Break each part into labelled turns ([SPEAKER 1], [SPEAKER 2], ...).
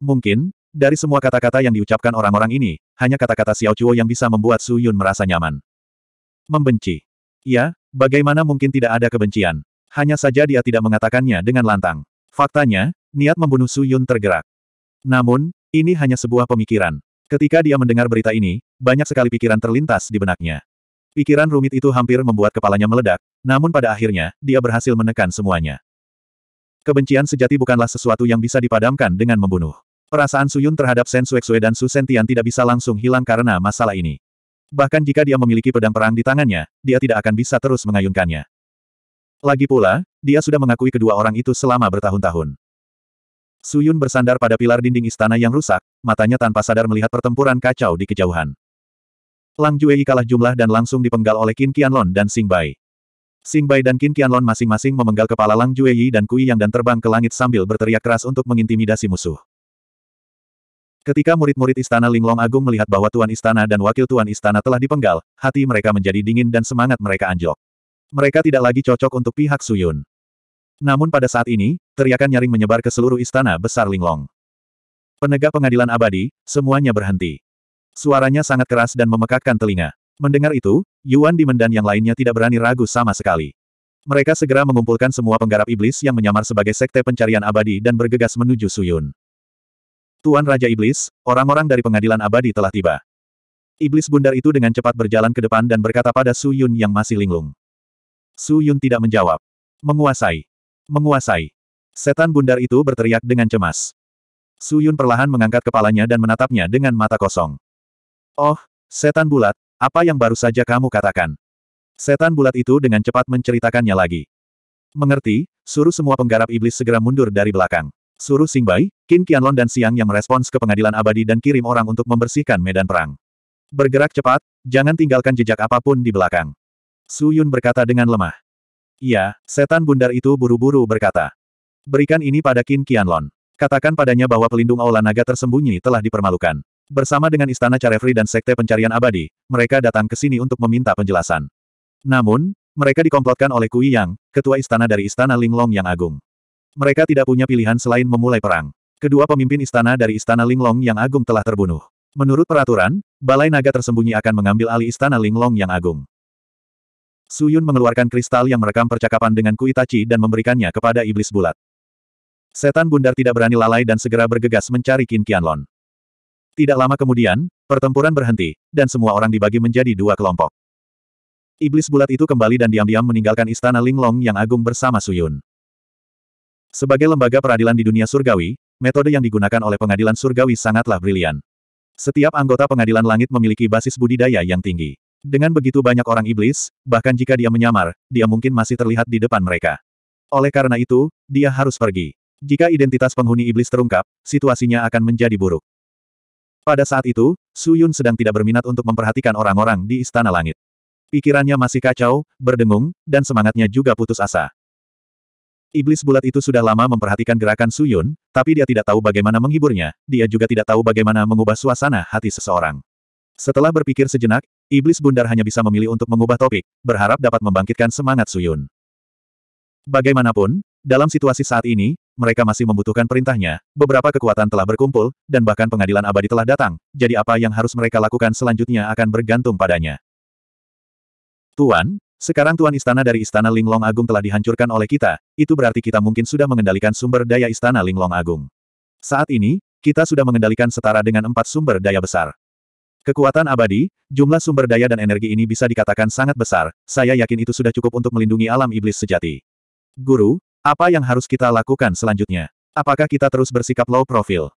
[SPEAKER 1] Mungkin, dari semua kata-kata yang diucapkan orang-orang ini, hanya kata-kata Xiao Chuo yang bisa membuat Su Yun merasa nyaman. Membenci. Ya, bagaimana mungkin tidak ada kebencian? Hanya saja dia tidak mengatakannya dengan lantang. Faktanya, niat membunuh Su Yun tergerak. Namun, ini hanya sebuah pemikiran. Ketika dia mendengar berita ini, banyak sekali pikiran terlintas di benaknya. Pikiran rumit itu hampir membuat kepalanya meledak, namun pada akhirnya, dia berhasil menekan semuanya. Kebencian sejati bukanlah sesuatu yang bisa dipadamkan dengan membunuh. Perasaan Suyun terhadap Sen Suexue dan Su Sentian tidak bisa langsung hilang karena masalah ini. Bahkan jika dia memiliki pedang perang di tangannya, dia tidak akan bisa terus mengayunkannya. Lagi pula, dia sudah mengakui kedua orang itu selama bertahun-tahun. Suyun bersandar pada pilar dinding istana yang rusak, matanya tanpa sadar melihat pertempuran kacau di kejauhan. Lang Juei kalah jumlah dan langsung dipenggal oleh Qin Qianlon dan Sing Bai. Sing Bai dan Qin Qianlon masing-masing memenggal kepala Lang Juei dan Kui Yang dan terbang ke langit sambil berteriak keras untuk mengintimidasi musuh. Ketika murid-murid Istana Linglong Agung melihat bahwa Tuan Istana dan Wakil Tuan Istana telah dipenggal, hati mereka menjadi dingin dan semangat mereka anjlok. Mereka tidak lagi cocok untuk pihak Suyun. Namun pada saat ini, teriakan nyaring menyebar ke seluruh istana besar Linglong. Penegak pengadilan abadi, semuanya berhenti. Suaranya sangat keras dan memekakkan telinga. Mendengar itu, Yuan Dimen dan yang lainnya tidak berani ragu sama sekali. Mereka segera mengumpulkan semua penggarap iblis yang menyamar sebagai sekte pencarian abadi dan bergegas menuju Suyun. Tuan Raja Iblis, orang-orang dari pengadilan abadi telah tiba. Iblis bundar itu dengan cepat berjalan ke depan dan berkata pada Su Yun yang masih linglung. Su Yun tidak menjawab. Menguasai. Menguasai. Setan bundar itu berteriak dengan cemas. Su Yun perlahan mengangkat kepalanya dan menatapnya dengan mata kosong. Oh, setan bulat, apa yang baru saja kamu katakan? Setan bulat itu dengan cepat menceritakannya lagi. Mengerti, suruh semua penggarap iblis segera mundur dari belakang. Suruh Sing Bai, Qin Qianlong dan Siang yang merespons ke pengadilan abadi dan kirim orang untuk membersihkan medan perang. Bergerak cepat, jangan tinggalkan jejak apapun di belakang. Su Yun berkata dengan lemah. Iya, setan bundar itu buru-buru berkata. Berikan ini pada Qin Qianlong. Katakan padanya bahwa pelindung Aula Naga tersembunyi telah dipermalukan. Bersama dengan Istana Carefree dan Sekte Pencarian Abadi, mereka datang ke sini untuk meminta penjelasan. Namun, mereka dikomplotkan oleh Kui Yang, ketua istana dari Istana Linglong yang agung. Mereka tidak punya pilihan selain memulai perang. Kedua pemimpin istana dari istana Linglong yang agung telah terbunuh. Menurut peraturan, balai naga tersembunyi akan mengambil alih istana Linglong yang agung. Suyun mengeluarkan kristal yang merekam percakapan dengan Kuitachi dan memberikannya kepada iblis bulat. Setan bundar tidak berani lalai dan segera bergegas mencari Qin Qianlong. Tidak lama kemudian, pertempuran berhenti, dan semua orang dibagi menjadi dua kelompok. Iblis bulat itu kembali dan diam-diam meninggalkan istana Linglong yang agung bersama Suyun. Sebagai lembaga peradilan di dunia surgawi, metode yang digunakan oleh pengadilan surgawi sangatlah brilian. Setiap anggota pengadilan langit memiliki basis budidaya yang tinggi. Dengan begitu banyak orang iblis, bahkan jika dia menyamar, dia mungkin masih terlihat di depan mereka. Oleh karena itu, dia harus pergi. Jika identitas penghuni iblis terungkap, situasinya akan menjadi buruk. Pada saat itu, Su Yun sedang tidak berminat untuk memperhatikan orang-orang di Istana Langit. Pikirannya masih kacau, berdengung, dan semangatnya juga putus asa. Iblis bulat itu sudah lama memperhatikan gerakan Suyun, tapi dia tidak tahu bagaimana menghiburnya, dia juga tidak tahu bagaimana mengubah suasana hati seseorang. Setelah berpikir sejenak, Iblis bundar hanya bisa memilih untuk mengubah topik, berharap dapat membangkitkan semangat Suyun. Bagaimanapun, dalam situasi saat ini, mereka masih membutuhkan perintahnya, beberapa kekuatan telah berkumpul, dan bahkan pengadilan abadi telah datang, jadi apa yang harus mereka lakukan selanjutnya akan bergantung padanya. Tuan, sekarang Tuan Istana dari Istana Linglong Agung telah dihancurkan oleh kita, itu berarti kita mungkin sudah mengendalikan sumber daya Istana Linglong Agung. Saat ini, kita sudah mengendalikan setara dengan empat sumber daya besar. Kekuatan abadi, jumlah sumber daya dan energi ini bisa dikatakan sangat besar, saya yakin itu sudah cukup untuk melindungi alam iblis sejati. Guru, apa yang harus kita lakukan selanjutnya? Apakah kita terus bersikap low profile?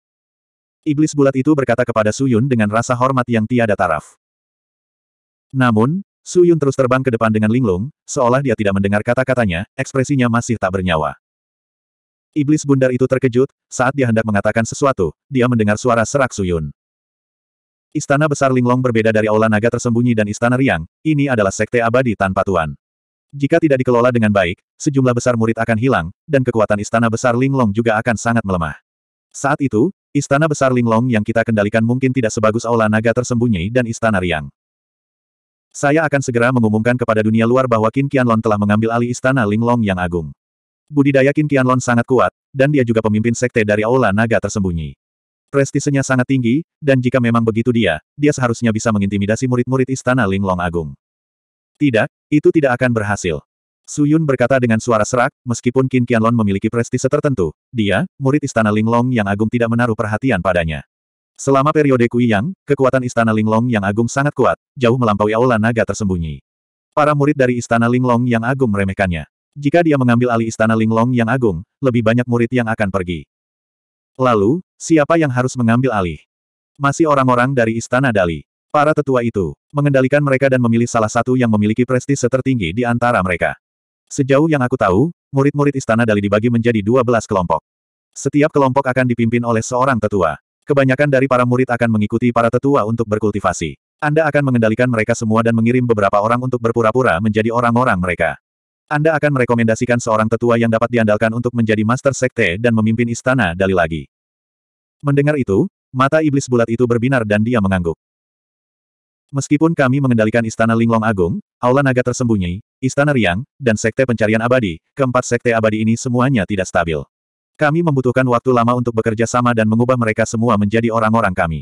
[SPEAKER 1] Iblis bulat itu berkata kepada Suyun dengan rasa hormat yang tiada taraf. Namun, Su Yun terus terbang ke depan dengan linglung, seolah dia tidak mendengar kata-katanya, ekspresinya masih tak bernyawa. Iblis bundar itu terkejut, saat dia hendak mengatakan sesuatu, dia mendengar suara serak Su Yun. Istana besar Linglong berbeda dari aula naga tersembunyi dan istana riang, ini adalah sekte abadi tanpa tuan. Jika tidak dikelola dengan baik, sejumlah besar murid akan hilang, dan kekuatan istana besar Linglong juga akan sangat melemah. Saat itu, istana besar Linglong yang kita kendalikan mungkin tidak sebagus aula naga tersembunyi dan istana riang. Saya akan segera mengumumkan kepada dunia luar bahwa Qin Qianlong telah mengambil alih istana Linglong yang agung. Budidaya Qin Qianlong sangat kuat, dan dia juga pemimpin sekte dari Aula Naga tersembunyi. Prestisenya sangat tinggi, dan jika memang begitu dia, dia seharusnya bisa mengintimidasi murid-murid istana Linglong agung. Tidak, itu tidak akan berhasil. Su Yun berkata dengan suara serak, meskipun Qin Qianlong memiliki prestise tertentu, dia, murid istana Linglong yang agung tidak menaruh perhatian padanya. Selama periode Kui kekuatan Istana Linglong yang agung sangat kuat, jauh melampaui aula naga tersembunyi. Para murid dari Istana Linglong yang agung meremehkannya. Jika dia mengambil alih Istana Linglong yang agung, lebih banyak murid yang akan pergi. Lalu, siapa yang harus mengambil alih? Masih orang-orang dari Istana Dali. Para tetua itu, mengendalikan mereka dan memilih salah satu yang memiliki prestise tertinggi di antara mereka. Sejauh yang aku tahu, murid-murid Istana Dali dibagi menjadi 12 kelompok. Setiap kelompok akan dipimpin oleh seorang tetua. Kebanyakan dari para murid akan mengikuti para tetua untuk berkultivasi. Anda akan mengendalikan mereka semua dan mengirim beberapa orang untuk berpura-pura menjadi orang-orang mereka. Anda akan merekomendasikan seorang tetua yang dapat diandalkan untuk menjadi master sekte dan memimpin istana Dali lagi. Mendengar itu, mata iblis bulat itu berbinar dan dia mengangguk. Meskipun kami mengendalikan istana Linglong Agung, Aula Naga tersembunyi, istana Riang, dan sekte pencarian abadi, keempat sekte abadi ini semuanya tidak stabil. Kami membutuhkan waktu lama untuk bekerja sama dan mengubah mereka semua menjadi orang-orang kami.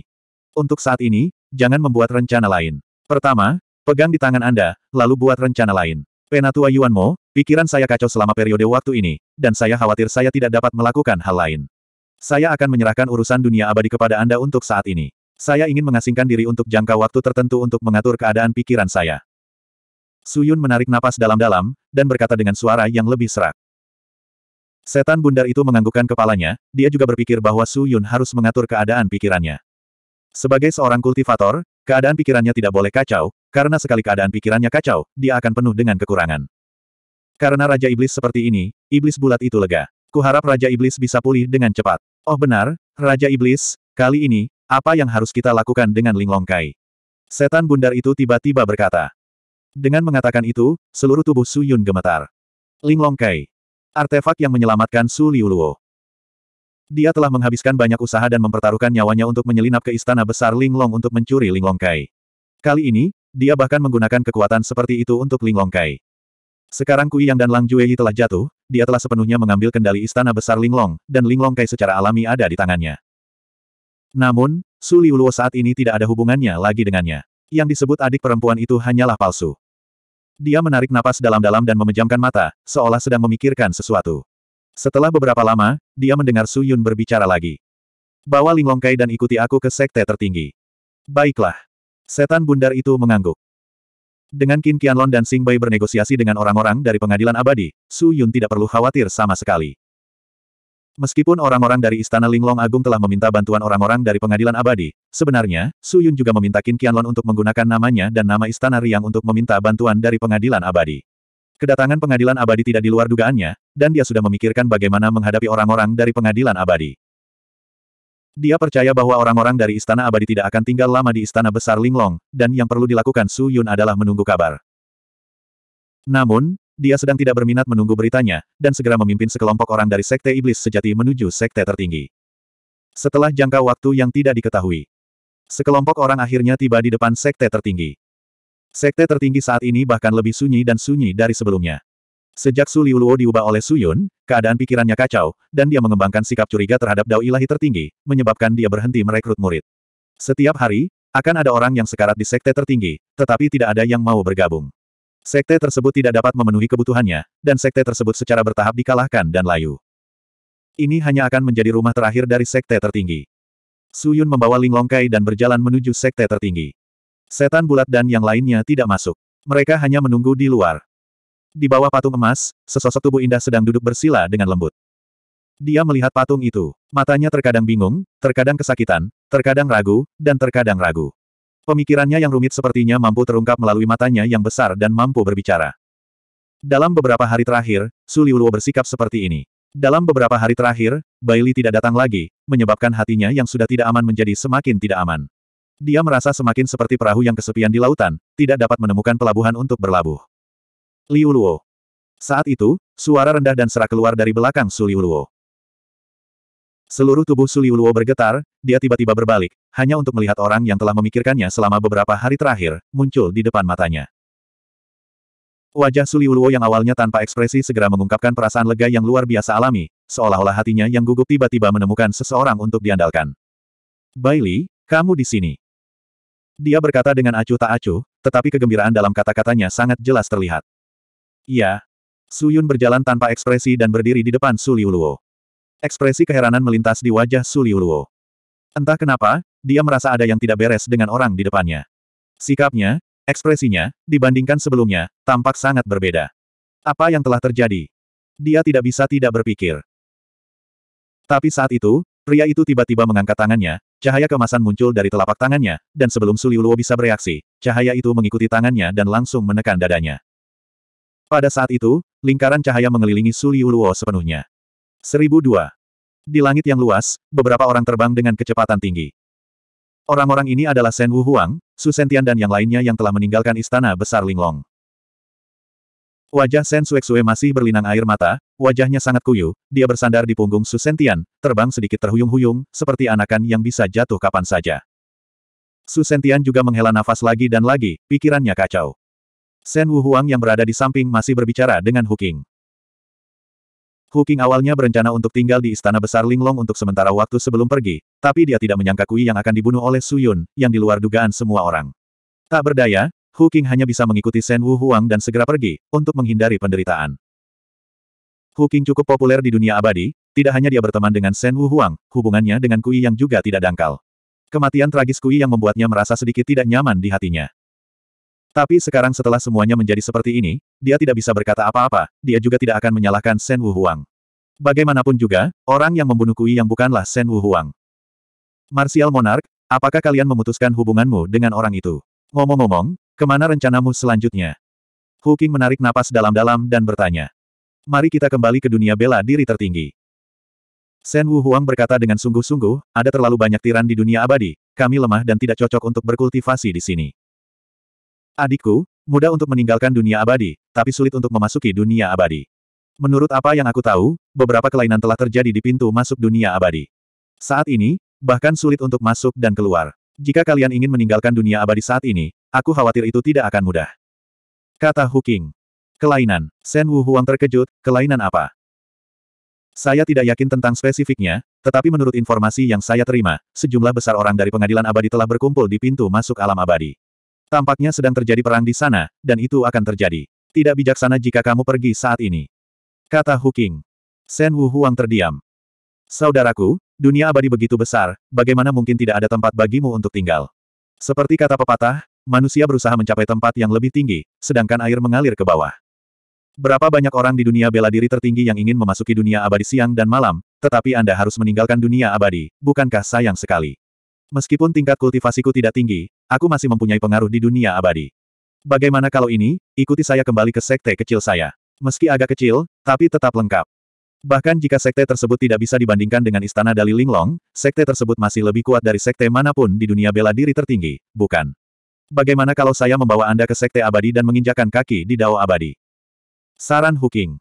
[SPEAKER 1] Untuk saat ini, jangan membuat rencana lain. Pertama, pegang di tangan Anda, lalu buat rencana lain. Penatua Yuanmo, pikiran saya kacau selama periode waktu ini, dan saya khawatir saya tidak dapat melakukan hal lain. Saya akan menyerahkan urusan dunia abadi kepada Anda untuk saat ini. Saya ingin mengasingkan diri untuk jangka waktu tertentu untuk mengatur keadaan pikiran saya. Suyun menarik napas dalam-dalam, dan berkata dengan suara yang lebih serak. Setan bundar itu menganggukkan kepalanya, dia juga berpikir bahwa Su Yun harus mengatur keadaan pikirannya. Sebagai seorang kultivator, keadaan pikirannya tidak boleh kacau, karena sekali keadaan pikirannya kacau, dia akan penuh dengan kekurangan. Karena Raja Iblis seperti ini, Iblis bulat itu lega. Kuharap Raja Iblis bisa pulih dengan cepat. Oh benar, Raja Iblis, kali ini, apa yang harus kita lakukan dengan Linglong Kai? Setan bundar itu tiba-tiba berkata. Dengan mengatakan itu, seluruh tubuh Su Yun gemetar. Linglong Kai. Artefak yang menyelamatkan Su Liuluo. Dia telah menghabiskan banyak usaha dan mempertaruhkan nyawanya untuk menyelinap ke istana besar Linglong untuk mencuri Linglong Kai. Kali ini, dia bahkan menggunakan kekuatan seperti itu untuk Linglong Kai. Sekarang Kui Yang dan Lang Jueyi telah jatuh, dia telah sepenuhnya mengambil kendali istana besar Linglong, dan Linglong Kai secara alami ada di tangannya. Namun, Su Liuluo saat ini tidak ada hubungannya lagi dengannya. Yang disebut adik perempuan itu hanyalah palsu. Dia menarik napas dalam-dalam dan memejamkan mata, seolah sedang memikirkan sesuatu. Setelah beberapa lama, dia mendengar Su Yun berbicara lagi. Bawa Linglongkai dan ikuti aku ke sekte tertinggi. Baiklah. Setan bundar itu mengangguk. Dengan Qin Qianlong dan Sing Bai bernegosiasi dengan orang-orang dari pengadilan abadi, Su Yun tidak perlu khawatir sama sekali. Meskipun orang-orang dari Istana Linglong Agung telah meminta bantuan orang-orang dari pengadilan abadi, sebenarnya, Su Yun juga meminta Qin Qianlong untuk menggunakan namanya dan nama Istana Riang untuk meminta bantuan dari pengadilan abadi. Kedatangan pengadilan abadi tidak di luar dugaannya, dan dia sudah memikirkan bagaimana menghadapi orang-orang dari pengadilan abadi. Dia percaya bahwa orang-orang dari Istana Abadi tidak akan tinggal lama di Istana Besar Linglong, dan yang perlu dilakukan Su Yun adalah menunggu kabar. Namun, dia sedang tidak berminat menunggu beritanya, dan segera memimpin sekelompok orang dari Sekte Iblis Sejati menuju Sekte tertinggi. Setelah jangka waktu yang tidak diketahui, sekelompok orang akhirnya tiba di depan Sekte tertinggi. Sekte tertinggi saat ini bahkan lebih sunyi dan sunyi dari sebelumnya. Sejak Su Liu diubah oleh Su Yun, keadaan pikirannya kacau, dan dia mengembangkan sikap curiga terhadap dao ilahi tertinggi, menyebabkan dia berhenti merekrut murid. Setiap hari, akan ada orang yang sekarat di sekte tertinggi, tetapi tidak ada yang mau bergabung. Sekte tersebut tidak dapat memenuhi kebutuhannya, dan sekte tersebut secara bertahap dikalahkan dan layu. Ini hanya akan menjadi rumah terakhir dari sekte tertinggi. Suyun membawa Longkai dan berjalan menuju sekte tertinggi. Setan bulat dan yang lainnya tidak masuk. Mereka hanya menunggu di luar. Di bawah patung emas, sesosok tubuh indah sedang duduk bersila dengan lembut. Dia melihat patung itu. Matanya terkadang bingung, terkadang kesakitan, terkadang ragu, dan terkadang ragu. Pemikirannya yang rumit sepertinya mampu terungkap melalui matanya yang besar dan mampu berbicara. Dalam beberapa hari terakhir, Su Luo bersikap seperti ini. Dalam beberapa hari terakhir, Bailey tidak datang lagi, menyebabkan hatinya yang sudah tidak aman menjadi semakin tidak aman. Dia merasa semakin seperti perahu yang kesepian di lautan, tidak dapat menemukan pelabuhan untuk berlabuh. Liuluo. Saat itu, suara rendah dan serak keluar dari belakang Su Luo. Seluruh tubuh Suliuluo bergetar, dia tiba-tiba berbalik, hanya untuk melihat orang yang telah memikirkannya selama beberapa hari terakhir, muncul di depan matanya. Wajah Suliuluo yang awalnya tanpa ekspresi segera mengungkapkan perasaan lega yang luar biasa alami, seolah-olah hatinya yang gugup tiba-tiba menemukan seseorang untuk diandalkan. Bailey, kamu di sini. Dia berkata dengan acuh tak acuh, tetapi kegembiraan dalam kata-katanya sangat jelas terlihat. Iya. Suyun berjalan tanpa ekspresi dan berdiri di depan Suliuluo. Ekspresi keheranan melintas di wajah Suliuluo. Entah kenapa, dia merasa ada yang tidak beres dengan orang di depannya. Sikapnya, ekspresinya, dibandingkan sebelumnya, tampak sangat berbeda. Apa yang telah terjadi? Dia tidak bisa tidak berpikir. Tapi saat itu, pria itu tiba-tiba mengangkat tangannya, cahaya kemasan muncul dari telapak tangannya, dan sebelum Suliuluo bisa bereaksi, cahaya itu mengikuti tangannya dan langsung menekan dadanya. Pada saat itu, lingkaran cahaya mengelilingi Suliuluo sepenuhnya. 1002. Di langit yang luas, beberapa orang terbang dengan kecepatan tinggi. Orang-orang ini adalah Shen Wu Huang, Su Sentian dan yang lainnya yang telah meninggalkan istana besar Linglong. Wajah Shen Suexue masih berlinang air mata, wajahnya sangat kuyu, dia bersandar di punggung Su Sentian, terbang sedikit terhuyung-huyung, seperti anakan yang bisa jatuh kapan saja. Su Sentian juga menghela nafas lagi dan lagi, pikirannya kacau. Shen Wu Huang yang berada di samping masih berbicara dengan Huking. Hu King awalnya berencana untuk tinggal di istana besar Linglong untuk sementara waktu sebelum pergi, tapi dia tidak menyangka Kui yang akan dibunuh oleh Su Yun, yang di luar dugaan semua orang. Tak berdaya, Hu King hanya bisa mengikuti Shen Wu Huang dan segera pergi, untuk menghindari penderitaan. Hu King cukup populer di dunia abadi, tidak hanya dia berteman dengan Shen Wu Huang, hubungannya dengan Kui yang juga tidak dangkal. Kematian tragis Kui yang membuatnya merasa sedikit tidak nyaman di hatinya. Tapi sekarang setelah semuanya menjadi seperti ini, dia tidak bisa berkata apa-apa, dia juga tidak akan menyalahkan Shen Wuhuang. Bagaimanapun juga, orang yang membunuh Kui yang bukanlah Shen Wuhuang. Martial Monarch, apakah kalian memutuskan hubunganmu dengan orang itu? Ngomong-ngomong, kemana rencanamu selanjutnya? Hu King menarik napas dalam-dalam dan bertanya. Mari kita kembali ke dunia bela diri tertinggi. Shen Wuhuang berkata dengan sungguh-sungguh, ada terlalu banyak tiran di dunia abadi, kami lemah dan tidak cocok untuk berkultivasi di sini. Adikku, mudah untuk meninggalkan dunia abadi, tapi sulit untuk memasuki dunia abadi. Menurut apa yang aku tahu, beberapa kelainan telah terjadi di pintu masuk dunia abadi. Saat ini, bahkan sulit untuk masuk dan keluar. Jika kalian ingin meninggalkan dunia abadi saat ini, aku khawatir itu tidak akan mudah. Kata Huking. Kelainan. Shen Wu Huang terkejut, kelainan apa? Saya tidak yakin tentang spesifiknya, tetapi menurut informasi yang saya terima, sejumlah besar orang dari pengadilan abadi telah berkumpul di pintu masuk alam abadi. Tampaknya sedang terjadi perang di sana, dan itu akan terjadi. Tidak bijaksana jika kamu pergi saat ini. Kata Huking. Shen Wu Huang terdiam. Saudaraku, dunia abadi begitu besar, bagaimana mungkin tidak ada tempat bagimu untuk tinggal? Seperti kata pepatah, manusia berusaha mencapai tempat yang lebih tinggi, sedangkan air mengalir ke bawah. Berapa banyak orang di dunia bela diri tertinggi yang ingin memasuki dunia abadi siang dan malam, tetapi Anda harus meninggalkan dunia abadi, bukankah sayang sekali? Meskipun tingkat kultivasiku tidak tinggi, aku masih mempunyai pengaruh di dunia abadi. Bagaimana kalau ini, ikuti saya kembali ke sekte kecil saya. Meski agak kecil, tapi tetap lengkap. Bahkan jika sekte tersebut tidak bisa dibandingkan dengan istana Dali Linglong, sekte tersebut masih lebih kuat dari sekte manapun di dunia bela diri tertinggi, bukan? Bagaimana kalau saya membawa Anda ke sekte abadi dan menginjakan kaki di Dao abadi? Saran Huking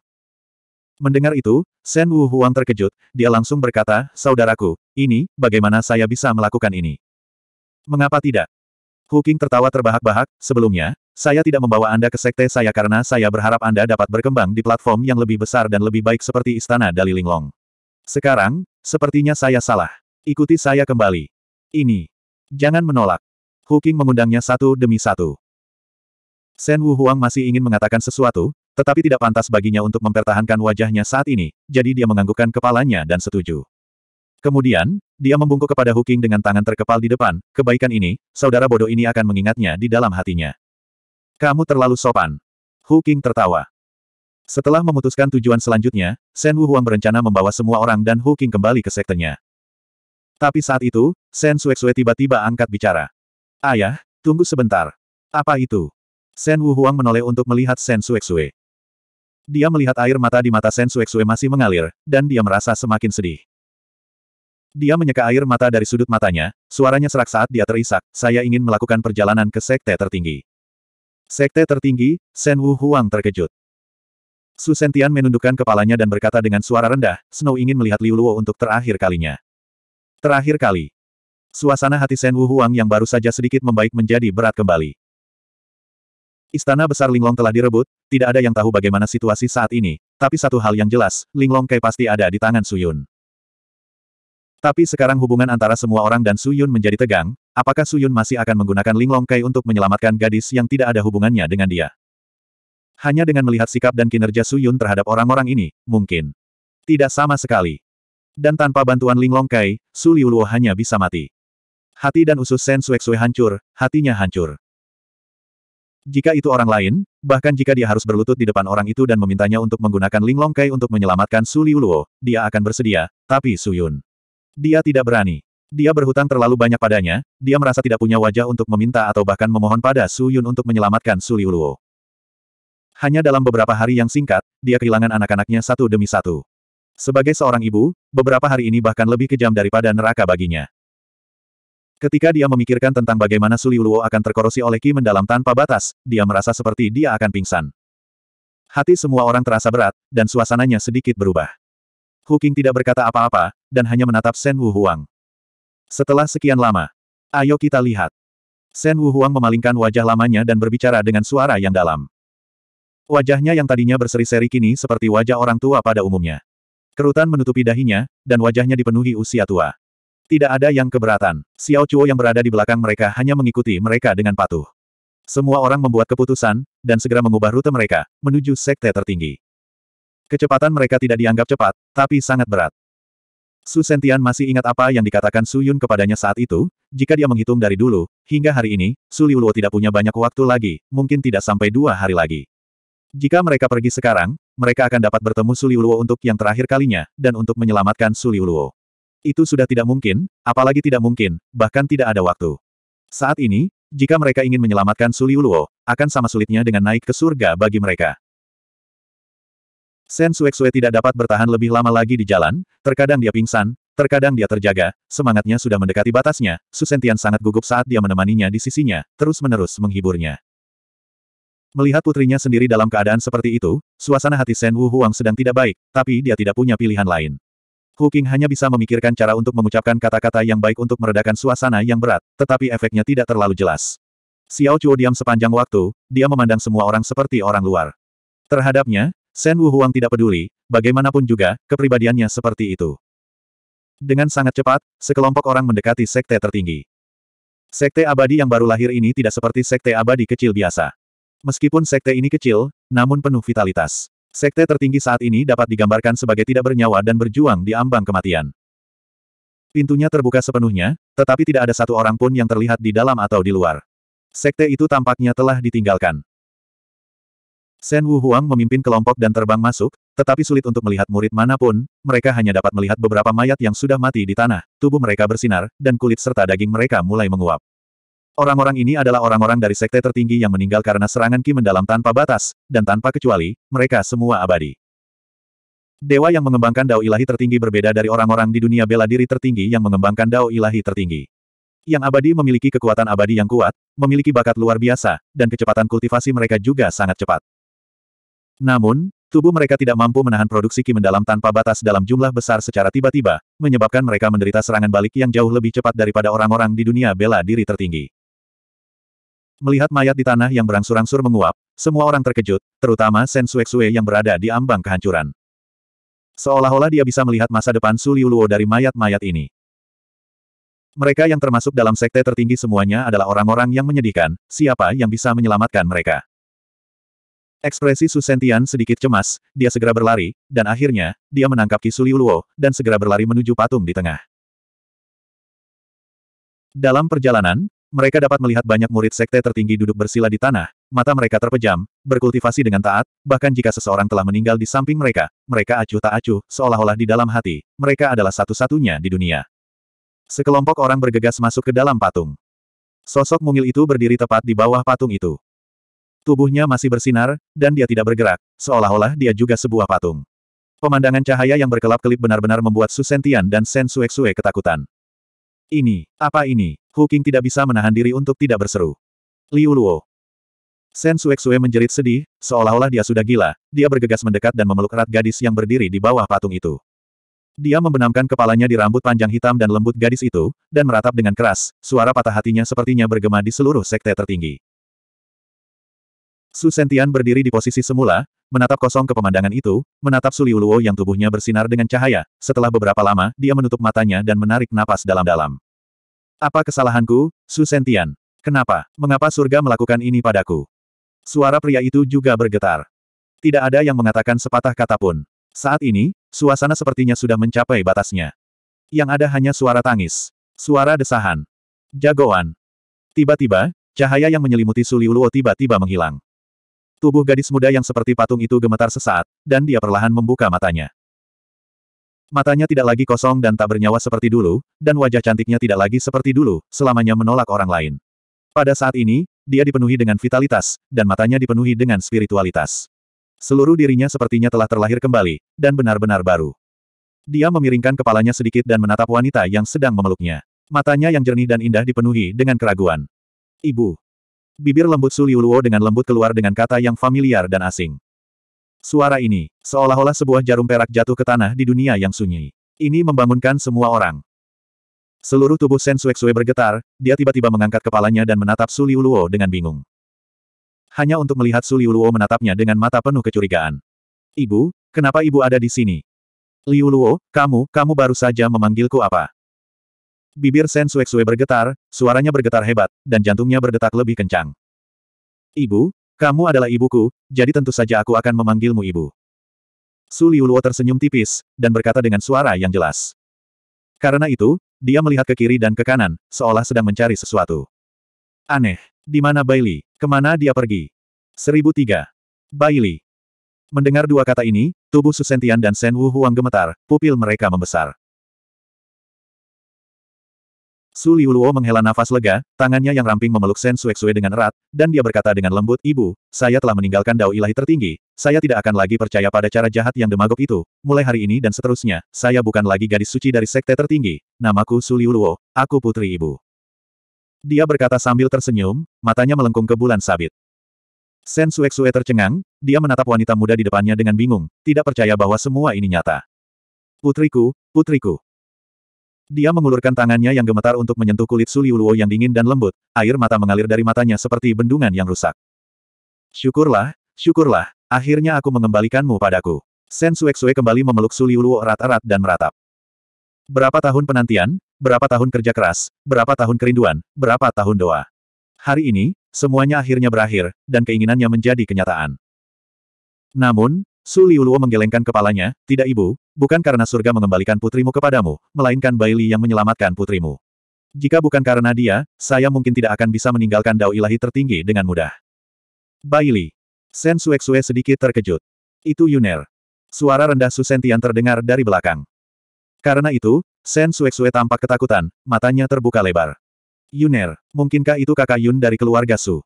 [SPEAKER 1] Mendengar itu, Shen Wu Huang terkejut, dia langsung berkata, Saudaraku, ini, bagaimana saya bisa melakukan ini? Mengapa tidak? Hu Qing tertawa terbahak-bahak, sebelumnya, saya tidak membawa Anda ke sekte saya karena saya berharap Anda dapat berkembang di platform yang lebih besar dan lebih baik seperti Istana Dali Linglong. Sekarang, sepertinya saya salah. Ikuti saya kembali. Ini. Jangan menolak. Hu Qing mengundangnya satu demi satu. Shen Wu Huang masih ingin mengatakan sesuatu, tetapi tidak pantas baginya untuk mempertahankan wajahnya saat ini, jadi dia menganggukkan kepalanya dan setuju. Kemudian, dia membungkuk kepada Huking dengan tangan terkepal di depan, kebaikan ini, saudara bodoh ini akan mengingatnya di dalam hatinya. Kamu terlalu sopan. Huking tertawa. Setelah memutuskan tujuan selanjutnya, Shen Wu Huang berencana membawa semua orang dan Huking kembali ke sektenya. Tapi saat itu, Sen Suexue tiba-tiba angkat bicara. Ayah, tunggu sebentar. Apa itu? Shen Wu Huang menoleh untuk melihat Sen Suexue. Dia melihat air mata di mata Sen Su'e Su'e masih mengalir, dan dia merasa semakin sedih. Dia menyeka air mata dari sudut matanya, suaranya serak saat dia terisak, saya ingin melakukan perjalanan ke sekte tertinggi. Sekte tertinggi, Sen Wu Huang terkejut. Su Sentian menundukkan kepalanya dan berkata dengan suara rendah, Snow ingin melihat Liu Luo untuk terakhir kalinya. Terakhir kali. Suasana hati Sen Wu Huang yang baru saja sedikit membaik menjadi berat kembali. Istana besar Linglong telah direbut, tidak ada yang tahu bagaimana situasi saat ini, tapi satu hal yang jelas, Linglong Kai pasti ada di tangan Suyun. Tapi sekarang hubungan antara semua orang dan Suyun menjadi tegang, apakah Suyun masih akan menggunakan Linglong Kai untuk menyelamatkan gadis yang tidak ada hubungannya dengan dia? Hanya dengan melihat sikap dan kinerja Suyun terhadap orang-orang ini, mungkin. Tidak sama sekali. Dan tanpa bantuan Linglong Kai, Su Liuluo hanya bisa mati. Hati dan usus Sen Suek Sueksue hancur, hatinya hancur. Jika itu orang lain, bahkan jika dia harus berlutut di depan orang itu dan memintanya untuk menggunakan Linglong Kai untuk menyelamatkan Su Liuluo, dia akan bersedia, tapi Su Yun. Dia tidak berani. Dia berhutang terlalu banyak padanya, dia merasa tidak punya wajah untuk meminta atau bahkan memohon pada Su Yun untuk menyelamatkan Su Liuluo. Hanya dalam beberapa hari yang singkat, dia kehilangan anak-anaknya satu demi satu. Sebagai seorang ibu, beberapa hari ini bahkan lebih kejam daripada neraka baginya. Ketika dia memikirkan tentang bagaimana Suliuluo akan terkorosi oleh Ki mendalam tanpa batas, dia merasa seperti dia akan pingsan. Hati semua orang terasa berat, dan suasananya sedikit berubah. Huking tidak berkata apa-apa, dan hanya menatap Shen Wu Huang. Setelah sekian lama, ayo kita lihat. Shen Wu Huang memalingkan wajah lamanya dan berbicara dengan suara yang dalam. Wajahnya yang tadinya berseri-seri kini seperti wajah orang tua pada umumnya. Kerutan menutupi dahinya, dan wajahnya dipenuhi usia tua. Tidak ada yang keberatan. Xiao Chuo yang berada di belakang mereka hanya mengikuti mereka dengan patuh. Semua orang membuat keputusan, dan segera mengubah rute mereka, menuju sekte tertinggi. Kecepatan mereka tidak dianggap cepat, tapi sangat berat. Su Sentian masih ingat apa yang dikatakan Su Yun kepadanya saat itu, jika dia menghitung dari dulu, hingga hari ini, Su Liuluo tidak punya banyak waktu lagi, mungkin tidak sampai dua hari lagi. Jika mereka pergi sekarang, mereka akan dapat bertemu Su Liuluo untuk yang terakhir kalinya, dan untuk menyelamatkan Su Liuluo. Itu sudah tidak mungkin, apalagi tidak mungkin, bahkan tidak ada waktu. Saat ini, jika mereka ingin menyelamatkan Suliuluo, akan sama sulitnya dengan naik ke surga bagi mereka. Sen Sue tidak dapat bertahan lebih lama lagi di jalan, terkadang dia pingsan, terkadang dia terjaga, semangatnya sudah mendekati batasnya, Susentian sangat gugup saat dia menemaninya di sisinya, terus-menerus menghiburnya. Melihat putrinya sendiri dalam keadaan seperti itu, suasana hati Sen Wu Huang sedang tidak baik, tapi dia tidak punya pilihan lain. Huking hanya bisa memikirkan cara untuk mengucapkan kata-kata yang baik untuk meredakan suasana yang berat, tetapi efeknya tidak terlalu jelas. Xiao Chuo diam sepanjang waktu, dia memandang semua orang seperti orang luar. Terhadapnya, Shen Wu Huang tidak peduli, bagaimanapun juga, kepribadiannya seperti itu. Dengan sangat cepat, sekelompok orang mendekati sekte tertinggi. Sekte abadi yang baru lahir ini tidak seperti sekte abadi kecil biasa. Meskipun sekte ini kecil, namun penuh vitalitas. Sekte tertinggi saat ini dapat digambarkan sebagai tidak bernyawa dan berjuang di ambang kematian. Pintunya terbuka sepenuhnya, tetapi tidak ada satu orang pun yang terlihat di dalam atau di luar. Sekte itu tampaknya telah ditinggalkan. Sen Wu Huang memimpin kelompok dan terbang masuk, tetapi sulit untuk melihat murid manapun, mereka hanya dapat melihat beberapa mayat yang sudah mati di tanah, tubuh mereka bersinar, dan kulit serta daging mereka mulai menguap. Orang-orang ini adalah orang-orang dari sekte tertinggi yang meninggal karena serangan Ki mendalam tanpa batas, dan tanpa kecuali, mereka semua abadi. Dewa yang mengembangkan dao ilahi tertinggi berbeda dari orang-orang di dunia bela diri tertinggi yang mengembangkan dao ilahi tertinggi. Yang abadi memiliki kekuatan abadi yang kuat, memiliki bakat luar biasa, dan kecepatan kultivasi mereka juga sangat cepat. Namun, tubuh mereka tidak mampu menahan produksi Ki mendalam tanpa batas dalam jumlah besar secara tiba-tiba, menyebabkan mereka menderita serangan balik yang jauh lebih cepat daripada orang-orang di dunia bela diri tertinggi. Melihat mayat di tanah yang berangsur-angsur menguap, semua orang terkejut, terutama Sen Sue yang berada di ambang kehancuran. Seolah-olah dia bisa melihat masa depan Su Luo dari mayat-mayat ini. Mereka yang termasuk dalam sekte tertinggi semuanya adalah orang-orang yang menyedihkan, siapa yang bisa menyelamatkan mereka. Ekspresi Su Sentian sedikit cemas, dia segera berlari, dan akhirnya, dia menangkap Kisu Luo, dan segera berlari menuju patung di tengah. Dalam perjalanan, mereka dapat melihat banyak murid sekte tertinggi duduk bersila di tanah, mata mereka terpejam, berkultivasi dengan taat, bahkan jika seseorang telah meninggal di samping mereka, mereka acuh tak acuh, seolah-olah di dalam hati, mereka adalah satu-satunya di dunia. Sekelompok orang bergegas masuk ke dalam patung. Sosok mungil itu berdiri tepat di bawah patung itu. Tubuhnya masih bersinar, dan dia tidak bergerak, seolah-olah dia juga sebuah patung. Pemandangan cahaya yang berkelap-kelip benar-benar membuat Susentian dan Sen Sue-Sue ketakutan. Ini, apa ini? Hu King tidak bisa menahan diri untuk tidak berseru. Liu Luo. Sen Suexue menjerit sedih, seolah-olah dia sudah gila, dia bergegas mendekat dan memeluk erat gadis yang berdiri di bawah patung itu. Dia membenamkan kepalanya di rambut panjang hitam dan lembut gadis itu, dan meratap dengan keras, suara patah hatinya sepertinya bergema di seluruh sekte tertinggi. Su Sentian berdiri di posisi semula, menatap kosong ke pemandangan itu, menatap Suliuluo yang tubuhnya bersinar dengan cahaya, setelah beberapa lama dia menutup matanya dan menarik napas dalam-dalam. Apa kesalahanku, Su Sentian? Kenapa? Mengapa surga melakukan ini padaku? Suara pria itu juga bergetar. Tidak ada yang mengatakan sepatah kata pun. Saat ini, suasana sepertinya sudah mencapai batasnya. Yang ada hanya suara tangis. Suara desahan. Jagoan. Tiba-tiba, cahaya yang menyelimuti Suliuluo tiba-tiba menghilang. Tubuh gadis muda yang seperti patung itu gemetar sesaat, dan dia perlahan membuka matanya. Matanya tidak lagi kosong dan tak bernyawa seperti dulu, dan wajah cantiknya tidak lagi seperti dulu, selamanya menolak orang lain. Pada saat ini, dia dipenuhi dengan vitalitas, dan matanya dipenuhi dengan spiritualitas. Seluruh dirinya sepertinya telah terlahir kembali, dan benar-benar baru. Dia memiringkan kepalanya sedikit dan menatap wanita yang sedang memeluknya. Matanya yang jernih dan indah dipenuhi dengan keraguan. Ibu, Bibir lembut Su Liuluo dengan lembut keluar dengan kata yang familiar dan asing. Suara ini, seolah-olah sebuah jarum perak jatuh ke tanah di dunia yang sunyi. Ini membangunkan semua orang. Seluruh tubuh Sen Suexue bergetar, dia tiba-tiba mengangkat kepalanya dan menatap Su Liuluo dengan bingung. Hanya untuk melihat Su Liuluo menatapnya dengan mata penuh kecurigaan. Ibu, kenapa ibu ada di sini? Liuluo, kamu, kamu baru saja memanggilku apa? Bibir Sen Sue bergetar, suaranya bergetar hebat, dan jantungnya berdetak lebih kencang. Ibu, kamu adalah ibuku, jadi tentu saja aku akan memanggilmu ibu. Su Liuluo tersenyum tipis, dan berkata dengan suara yang jelas. Karena itu, dia melihat ke kiri dan ke kanan, seolah sedang mencari sesuatu. Aneh. Di mana Bailey? Kemana dia pergi? 1003. Bailey. Mendengar dua kata ini, tubuh Susentian dan Sen Wu Huang gemetar, pupil mereka membesar. Su Liuluo menghela nafas lega, tangannya yang ramping memeluk Sen Sue dengan erat, dan dia berkata dengan lembut, Ibu, saya telah meninggalkan dao ilahi tertinggi, saya tidak akan lagi percaya pada cara jahat yang demagog itu, mulai hari ini dan seterusnya, saya bukan lagi gadis suci dari sekte tertinggi, namaku Su Liuluo, aku putri ibu. Dia berkata sambil tersenyum, matanya melengkung ke bulan sabit. Sen Sue tercengang, dia menatap wanita muda di depannya dengan bingung, tidak percaya bahwa semua ini nyata. Putriku, putriku, dia mengulurkan tangannya yang gemetar untuk menyentuh kulit Suliuluo Luo yang dingin dan lembut, air mata mengalir dari matanya seperti bendungan yang rusak. Syukurlah, syukurlah, akhirnya aku mengembalikanmu padaku. Sen Sueksue kembali memeluk Suliuluo Luo erat-erat dan meratap. Berapa tahun penantian, berapa tahun kerja keras, berapa tahun kerinduan, berapa tahun doa. Hari ini, semuanya akhirnya berakhir, dan keinginannya menjadi kenyataan. Namun, Su Liuluo menggelengkan kepalanya, tidak ibu, bukan karena surga mengembalikan putrimu kepadamu, melainkan Baili yang menyelamatkan putrimu. Jika bukan karena dia, saya mungkin tidak akan bisa meninggalkan dao ilahi tertinggi dengan mudah. Baili. Sen Suexue sedikit terkejut. Itu Yuner. Suara rendah Su Sentian terdengar dari belakang. Karena itu, Sen Suexue tampak ketakutan, matanya terbuka lebar. Yuner, mungkinkah itu kakak Yun dari keluarga Su?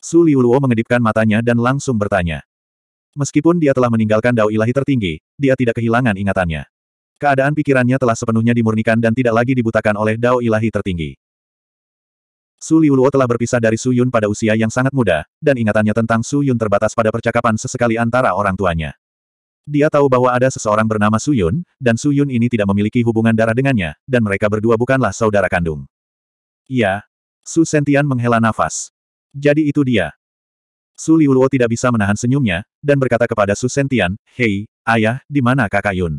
[SPEAKER 1] Su Liuluo mengedipkan matanya dan langsung bertanya. Meskipun dia telah meninggalkan dao ilahi tertinggi, dia tidak kehilangan ingatannya. Keadaan pikirannya telah sepenuhnya dimurnikan dan tidak lagi dibutakan oleh dao ilahi tertinggi. Su Liuluo telah berpisah dari Su Yun pada usia yang sangat muda, dan ingatannya tentang Su Yun terbatas pada percakapan sesekali antara orang tuanya. Dia tahu bahwa ada seseorang bernama Su Yun, dan Su Yun ini tidak memiliki hubungan darah dengannya, dan mereka berdua bukanlah saudara kandung. Iya. Su Sentian menghela nafas. Jadi itu dia. Su Liuluo tidak bisa menahan senyumnya, dan berkata kepada Su Sentian, Hei, ayah, di mana kakak Yun?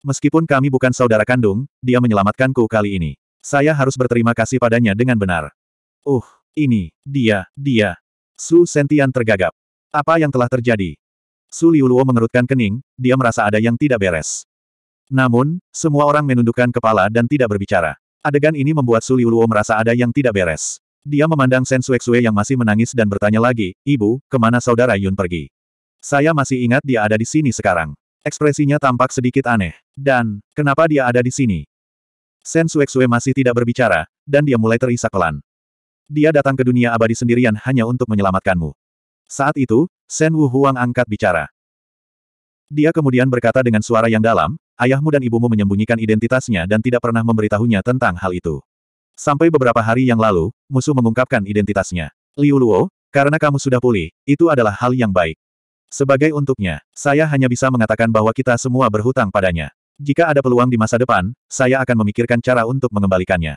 [SPEAKER 1] Meskipun kami bukan saudara kandung, dia menyelamatkanku kali ini. Saya harus berterima kasih padanya dengan benar. Uh, ini, dia, dia. Su Sentian tergagap. Apa yang telah terjadi? Su Liuluo mengerutkan kening, dia merasa ada yang tidak beres. Namun, semua orang menundukkan kepala dan tidak berbicara. Adegan ini membuat Su Liuluo merasa ada yang tidak beres. Dia memandang Sen Suexue yang masih menangis dan bertanya lagi, Ibu, kemana saudara Yun pergi? Saya masih ingat dia ada di sini sekarang. Ekspresinya tampak sedikit aneh. Dan, kenapa dia ada di sini? Sen Suexue masih tidak berbicara, dan dia mulai terisak pelan. Dia datang ke dunia abadi sendirian hanya untuk menyelamatkanmu. Saat itu, Sen Wu Huang angkat bicara. Dia kemudian berkata dengan suara yang dalam, ayahmu dan ibumu menyembunyikan identitasnya dan tidak pernah memberitahunya tentang hal itu. Sampai beberapa hari yang lalu, musuh mengungkapkan identitasnya. Liu Luo, karena kamu sudah pulih, itu adalah hal yang baik. Sebagai untuknya, saya hanya bisa mengatakan bahwa kita semua berhutang padanya. Jika ada peluang di masa depan, saya akan memikirkan cara untuk mengembalikannya.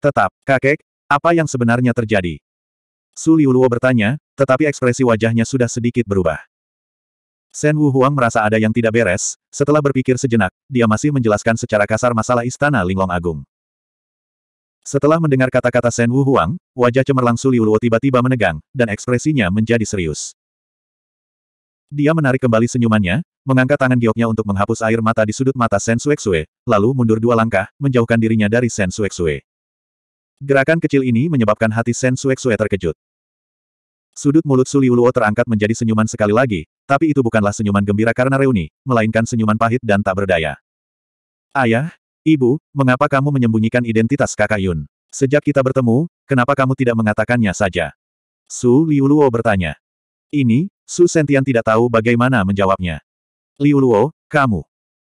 [SPEAKER 1] Tetap, kakek, apa yang sebenarnya terjadi? Su Liu Luo bertanya, tetapi ekspresi wajahnya sudah sedikit berubah. Sen Wu Huang merasa ada yang tidak beres, setelah berpikir sejenak, dia masih menjelaskan secara kasar masalah istana Linglong Agung. Setelah mendengar kata-kata Shen Wu Huang, wajah cemerlang Su Liuluo tiba-tiba menegang, dan ekspresinya menjadi serius. Dia menarik kembali senyumannya, mengangkat tangan gioknya untuk menghapus air mata di sudut mata Shen Suexue, lalu mundur dua langkah, menjauhkan dirinya dari Shen Suexue. Gerakan kecil ini menyebabkan hati Shen Suexue terkejut. Sudut mulut Su Liuluo terangkat menjadi senyuman sekali lagi, tapi itu bukanlah senyuman gembira karena reuni, melainkan senyuman pahit dan tak berdaya. Ayah, Ibu, mengapa kamu menyembunyikan identitas kakak Yun? Sejak kita bertemu, kenapa kamu tidak mengatakannya saja? Su Liuluo bertanya. Ini, Su Sentian tidak tahu bagaimana menjawabnya. Liuluo, kamu.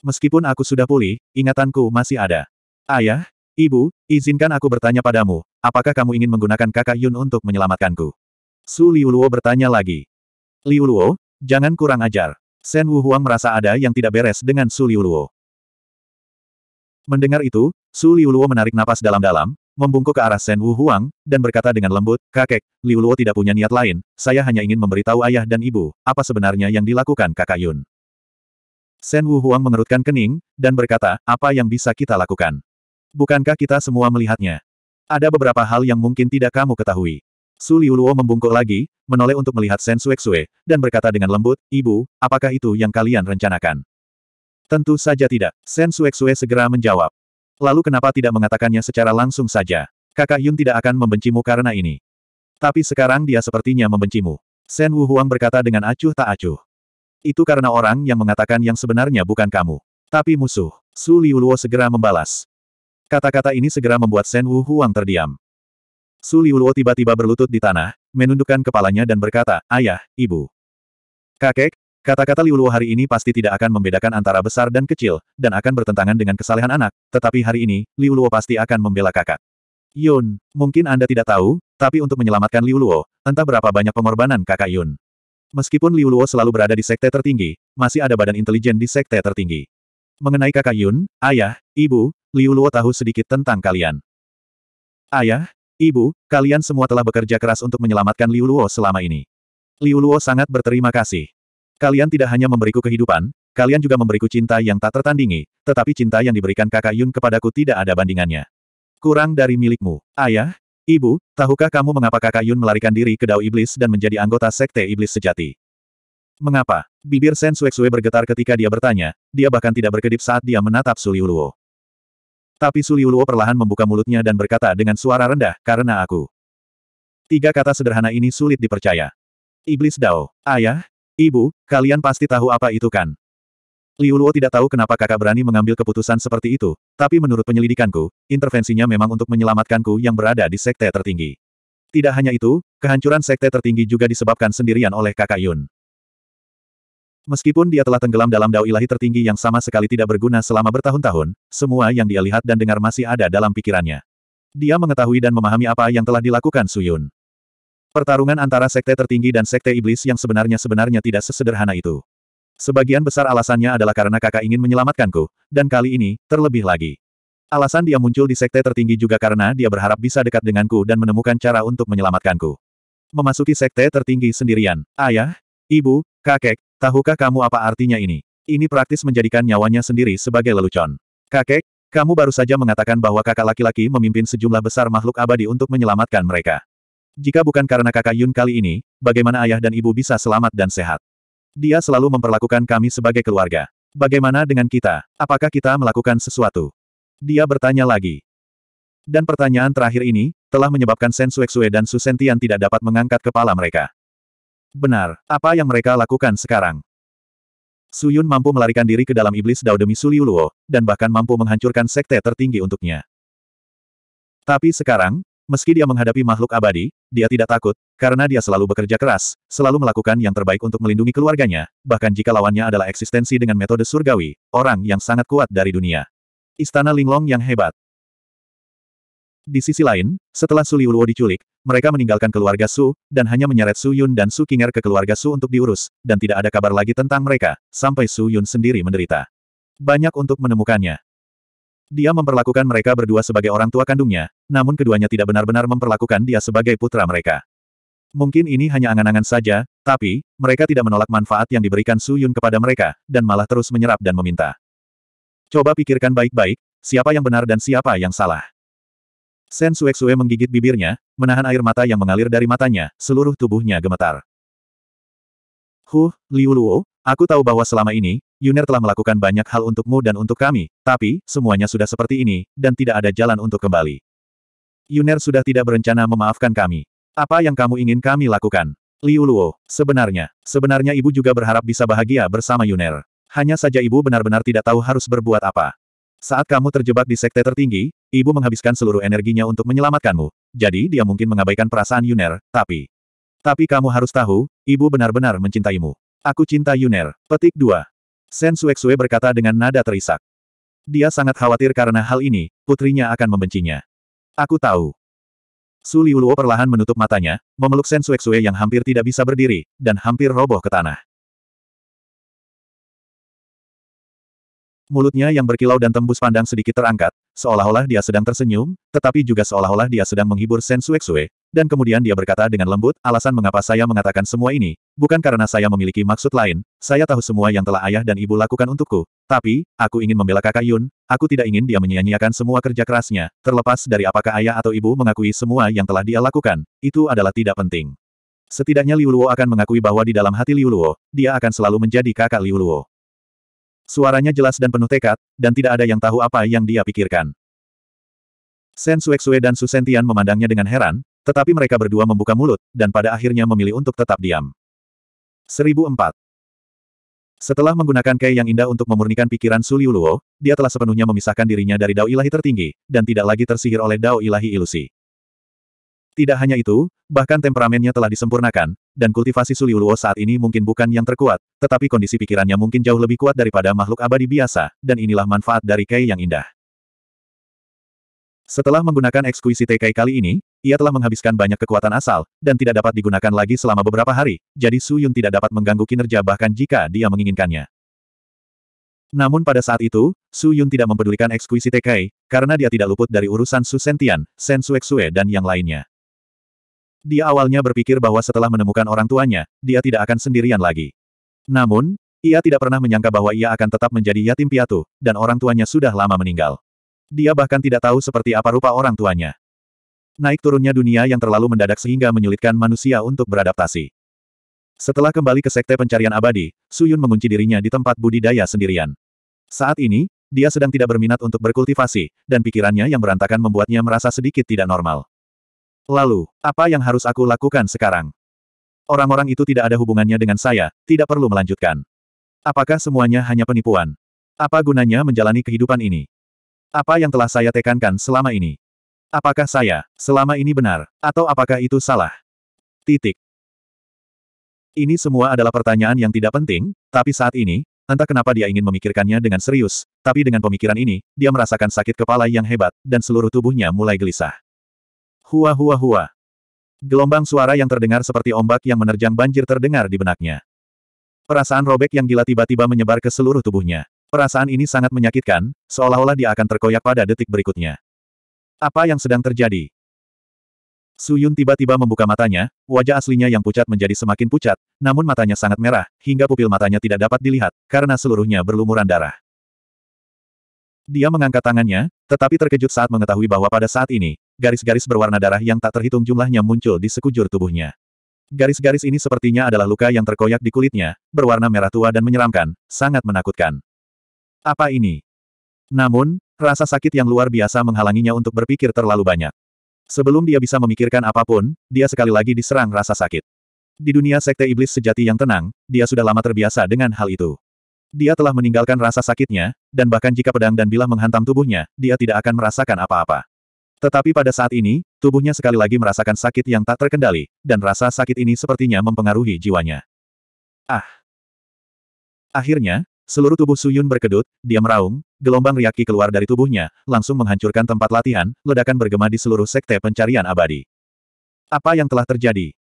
[SPEAKER 1] Meskipun aku sudah pulih, ingatanku masih ada. Ayah, ibu, izinkan aku bertanya padamu, apakah kamu ingin menggunakan kakak Yun untuk menyelamatkanku? Su Liuluo bertanya lagi. Liuluo, jangan kurang ajar. Sen Huang merasa ada yang tidak beres dengan Su Liuluo. Mendengar itu, Su Liuluo menarik napas dalam-dalam, membungkuk ke arah Shen Wu Huang, dan berkata dengan lembut, Kakek, Liuluo tidak punya niat lain, saya hanya ingin memberitahu ayah dan ibu, apa sebenarnya yang dilakukan kakak Yun. Shen Wu Huang mengerutkan kening, dan berkata, apa yang bisa kita lakukan? Bukankah kita semua melihatnya? Ada beberapa hal yang mungkin tidak kamu ketahui. Su Liuluo membungkuk lagi, menoleh untuk melihat Shen Sue, dan berkata dengan lembut, Ibu, apakah itu yang kalian rencanakan? Tentu saja tidak. Sen Suexue segera menjawab. Lalu kenapa tidak mengatakannya secara langsung saja? Kakak Yun tidak akan membencimu karena ini. Tapi sekarang dia sepertinya membencimu. Sen Wu Huang berkata dengan acuh tak acuh. Itu karena orang yang mengatakan yang sebenarnya bukan kamu. Tapi musuh. Su Liuluo segera membalas. Kata-kata ini segera membuat Sen Wu Huang terdiam. Su Liuluo tiba-tiba berlutut di tanah, menundukkan kepalanya dan berkata, Ayah, Ibu. Kakek, Kata-kata Liuluo hari ini pasti tidak akan membedakan antara besar dan kecil, dan akan bertentangan dengan kesalehan anak, tetapi hari ini, Liuluo pasti akan membela kakak. Yun, mungkin Anda tidak tahu, tapi untuk menyelamatkan Liuluo, entah berapa banyak pengorbanan kakak Yun. Meskipun Liuluo selalu berada di sekte tertinggi, masih ada badan intelijen di sekte tertinggi. Mengenai kakak Yun, ayah, ibu, Liuluo tahu sedikit tentang kalian. Ayah, Ibu, kalian semua telah bekerja keras untuk menyelamatkan Liuluo selama ini. Liuluo sangat berterima kasih. Kalian tidak hanya memberiku kehidupan, kalian juga memberiku cinta yang tak tertandingi, tetapi cinta yang diberikan kakak Yun kepadaku tidak ada bandingannya. Kurang dari milikmu. Ayah, ibu, tahukah kamu mengapa kakak Yun melarikan diri ke Dao Iblis dan menjadi anggota Sekte Iblis Sejati? Mengapa? Bibir Sen Sue bergetar ketika dia bertanya, dia bahkan tidak berkedip saat dia menatap Suliuluo. Tapi Suliuluo perlahan membuka mulutnya dan berkata dengan suara rendah, karena aku. Tiga kata sederhana ini sulit dipercaya. Iblis Dao, ayah, Ibu, kalian pasti tahu apa itu kan? Liu Luo tidak tahu kenapa kakak berani mengambil keputusan seperti itu, tapi menurut penyelidikanku, intervensinya memang untuk menyelamatkanku yang berada di sekte tertinggi. Tidak hanya itu, kehancuran sekte tertinggi juga disebabkan sendirian oleh kakak Yun. Meskipun dia telah tenggelam dalam dao ilahi tertinggi yang sama sekali tidak berguna selama bertahun-tahun, semua yang dia lihat dan dengar masih ada dalam pikirannya. Dia mengetahui dan memahami apa yang telah dilakukan Su Yun. Pertarungan antara sekte tertinggi dan sekte iblis yang sebenarnya-sebenarnya tidak sesederhana itu. Sebagian besar alasannya adalah karena kakak ingin menyelamatkanku, dan kali ini, terlebih lagi. Alasan dia muncul di sekte tertinggi juga karena dia berharap bisa dekat denganku dan menemukan cara untuk menyelamatkanku. Memasuki sekte tertinggi sendirian. Ayah, ibu, kakek, tahukah kamu apa artinya ini? Ini praktis menjadikan nyawanya sendiri sebagai lelucon. Kakek, kamu baru saja mengatakan bahwa kakak laki-laki memimpin sejumlah besar makhluk abadi untuk menyelamatkan mereka. Jika bukan karena kakak Yun kali ini, bagaimana ayah dan ibu bisa selamat dan sehat? Dia selalu memperlakukan kami sebagai keluarga. Bagaimana dengan kita? Apakah kita melakukan sesuatu? Dia bertanya lagi. Dan pertanyaan terakhir ini, telah menyebabkan Sen Suexue dan Sentian tidak dapat mengangkat kepala mereka. Benar, apa yang mereka lakukan sekarang? Su Yun mampu melarikan diri ke dalam iblis Dao demi Suliuluo, dan bahkan mampu menghancurkan sekte tertinggi untuknya. Tapi sekarang, Meski dia menghadapi makhluk abadi, dia tidak takut, karena dia selalu bekerja keras, selalu melakukan yang terbaik untuk melindungi keluarganya, bahkan jika lawannya adalah eksistensi dengan metode surgawi, orang yang sangat kuat dari dunia. Istana Linglong yang hebat. Di sisi lain, setelah Su Liuluo diculik, mereka meninggalkan keluarga Su, dan hanya menyeret Su Yun dan Su Kinger ke keluarga Su untuk diurus, dan tidak ada kabar lagi tentang mereka, sampai Su Yun sendiri menderita. Banyak untuk menemukannya. Dia memperlakukan mereka berdua sebagai orang tua kandungnya, namun keduanya tidak benar-benar memperlakukan dia sebagai putra mereka. Mungkin ini hanya angan-angan saja, tapi, mereka tidak menolak manfaat yang diberikan Su Yun kepada mereka, dan malah terus menyerap dan meminta. Coba pikirkan baik-baik, siapa yang benar dan siapa yang salah. Sen Suek Sue menggigit bibirnya, menahan air mata yang mengalir dari matanya, seluruh tubuhnya gemetar. Huh, Liu Luo, aku tahu bahwa selama ini, Yuner telah melakukan banyak hal untukmu dan untuk kami, tapi, semuanya sudah seperti ini, dan tidak ada jalan untuk kembali. Yuner sudah tidak berencana memaafkan kami. Apa yang kamu ingin kami lakukan? Liu Luo, sebenarnya, sebenarnya ibu juga berharap bisa bahagia bersama Yuner. Hanya saja ibu benar-benar tidak tahu harus berbuat apa. Saat kamu terjebak di sekte tertinggi, ibu menghabiskan seluruh energinya untuk menyelamatkanmu. Jadi dia mungkin mengabaikan perasaan Yuner, tapi... Tapi kamu harus tahu, ibu benar-benar mencintaimu. Aku cinta Yuner. Petik 2. Sen Suexue berkata dengan nada terisak. Dia sangat khawatir karena hal ini, putrinya akan membencinya. Aku tahu. Su Liuluo perlahan menutup matanya, memeluk Sen Suexue yang hampir tidak bisa berdiri, dan hampir roboh ke tanah. Mulutnya yang berkilau dan tembus pandang sedikit terangkat, seolah-olah dia sedang tersenyum, tetapi juga seolah-olah dia sedang menghibur Sen Suexue, dan kemudian dia berkata dengan lembut, alasan mengapa saya mengatakan semua ini, bukan karena saya memiliki maksud lain, saya tahu semua yang telah ayah dan ibu lakukan untukku, tapi, aku ingin membela kakak Yun, aku tidak ingin dia menyia-nyiakan semua kerja kerasnya, terlepas dari apakah ayah atau ibu mengakui semua yang telah dia lakukan, itu adalah tidak penting. Setidaknya Liu Luo akan mengakui bahwa di dalam hati Liu Luo, dia akan selalu menjadi kakak Liu Luo. Suaranya jelas dan penuh tekad, dan tidak ada yang tahu apa yang dia pikirkan. Sen Suexue dan Su Sentian memandangnya dengan heran, tetapi mereka berdua membuka mulut, dan pada akhirnya memilih untuk tetap diam. 1004. Setelah menggunakan kei yang indah untuk memurnikan pikiran Su Liuluo, dia telah sepenuhnya memisahkan dirinya dari dao ilahi tertinggi, dan tidak lagi tersihir oleh dao ilahi ilusi. Tidak hanya itu, bahkan temperamennya telah disempurnakan, dan kultivasi Su Liuluo saat ini mungkin bukan yang terkuat, tetapi kondisi pikirannya mungkin jauh lebih kuat daripada makhluk abadi biasa, dan inilah manfaat dari kei yang indah. Setelah menggunakan ekskuisi Kai kali ini, ia telah menghabiskan banyak kekuatan asal, dan tidak dapat digunakan lagi selama beberapa hari, jadi Su Yun tidak dapat mengganggu kinerja bahkan jika dia menginginkannya. Namun pada saat itu, Su Yun tidak mempedulikan ekskuisi Kai, karena dia tidak luput dari urusan Su Sentian, Sen Suexue dan yang lainnya. Dia awalnya berpikir bahwa setelah menemukan orang tuanya, dia tidak akan sendirian lagi. Namun, ia tidak pernah menyangka bahwa ia akan tetap menjadi yatim piatu, dan orang tuanya sudah lama meninggal. Dia bahkan tidak tahu seperti apa rupa orang tuanya. Naik turunnya dunia yang terlalu mendadak sehingga menyulitkan manusia untuk beradaptasi. Setelah kembali ke sekte pencarian abadi, Suyun mengunci dirinya di tempat budidaya sendirian. Saat ini, dia sedang tidak berminat untuk berkultivasi, dan pikirannya yang berantakan membuatnya merasa sedikit tidak normal. Lalu, apa yang harus aku lakukan sekarang? Orang-orang itu tidak ada hubungannya dengan saya, tidak perlu melanjutkan. Apakah semuanya hanya penipuan? Apa gunanya menjalani kehidupan ini? Apa yang telah saya tekankan selama ini? Apakah saya, selama ini benar, atau apakah itu salah? Titik. Ini semua adalah pertanyaan yang tidak penting, tapi saat ini, entah kenapa dia ingin memikirkannya dengan serius, tapi dengan pemikiran ini, dia merasakan sakit kepala yang hebat, dan seluruh tubuhnya mulai gelisah. Hua hua hua. Gelombang suara yang terdengar seperti ombak yang menerjang banjir terdengar di benaknya. Perasaan robek yang gila tiba-tiba menyebar ke seluruh tubuhnya. Perasaan ini sangat menyakitkan, seolah-olah dia akan terkoyak pada detik berikutnya. Apa yang sedang terjadi? Su Yun tiba-tiba membuka matanya, wajah aslinya yang pucat menjadi semakin pucat, namun matanya sangat merah, hingga pupil matanya tidak dapat dilihat, karena seluruhnya berlumuran darah. Dia mengangkat tangannya, tetapi terkejut saat mengetahui bahwa pada saat ini, garis-garis berwarna darah yang tak terhitung jumlahnya muncul di sekujur tubuhnya. Garis-garis ini sepertinya adalah luka yang terkoyak di kulitnya, berwarna merah tua dan menyeramkan, sangat menakutkan. Apa ini? Namun, rasa sakit yang luar biasa menghalanginya untuk berpikir terlalu banyak. Sebelum dia bisa memikirkan apapun, dia sekali lagi diserang rasa sakit. Di dunia sekte iblis sejati yang tenang, dia sudah lama terbiasa dengan hal itu. Dia telah meninggalkan rasa sakitnya, dan bahkan jika pedang dan bilah menghantam tubuhnya, dia tidak akan merasakan apa-apa. Tetapi pada saat ini, tubuhnya sekali lagi merasakan sakit yang tak terkendali, dan rasa sakit ini sepertinya mempengaruhi jiwanya. Ah! Akhirnya, Seluruh tubuh Suyun berkedut, dia meraung, gelombang riaki keluar dari tubuhnya, langsung menghancurkan tempat latihan, ledakan bergema di seluruh sekte pencarian abadi. Apa yang telah terjadi?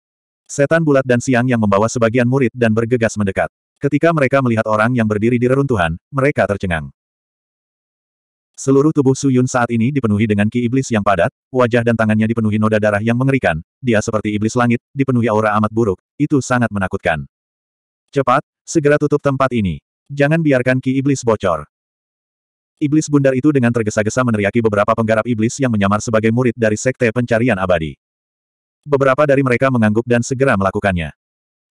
[SPEAKER 1] Setan bulat dan siang yang membawa sebagian murid dan bergegas mendekat. Ketika mereka melihat orang yang berdiri di reruntuhan, mereka tercengang. Seluruh tubuh Suyun saat ini dipenuhi dengan ki iblis yang padat, wajah dan tangannya dipenuhi noda darah yang mengerikan, dia seperti iblis langit, dipenuhi aura amat buruk, itu sangat menakutkan. Cepat, segera tutup tempat ini. Jangan biarkan ki iblis bocor. Iblis bundar itu dengan tergesa-gesa meneriaki beberapa penggarap iblis yang menyamar sebagai murid dari Sekte Pencarian Abadi. Beberapa dari mereka mengangguk dan segera melakukannya.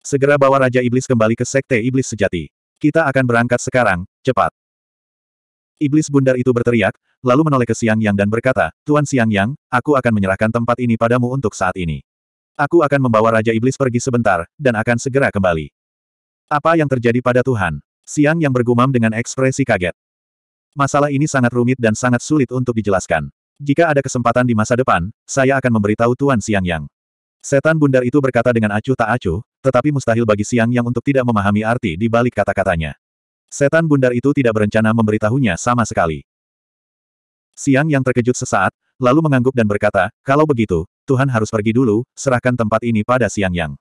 [SPEAKER 1] Segera bawa Raja Iblis kembali ke Sekte Iblis Sejati. Kita akan berangkat sekarang, cepat. Iblis bundar itu berteriak, lalu menoleh ke Siang Yang dan berkata, Tuan Siang Yang, aku akan menyerahkan tempat ini padamu untuk saat ini. Aku akan membawa Raja Iblis pergi sebentar, dan akan segera kembali. Apa yang terjadi pada Tuhan? Siang yang bergumam dengan ekspresi kaget. Masalah ini sangat rumit dan sangat sulit untuk dijelaskan. Jika ada kesempatan di masa depan, saya akan memberitahu Tuan Siang Yang. Setan bundar itu berkata dengan acuh tak acuh, tetapi mustahil bagi Siang Yang untuk tidak memahami arti di balik kata-katanya. Setan bundar itu tidak berencana memberitahunya sama sekali. Siang Yang terkejut sesaat, lalu mengangguk dan berkata, kalau begitu, Tuhan harus pergi dulu, serahkan tempat ini pada Siang Yang.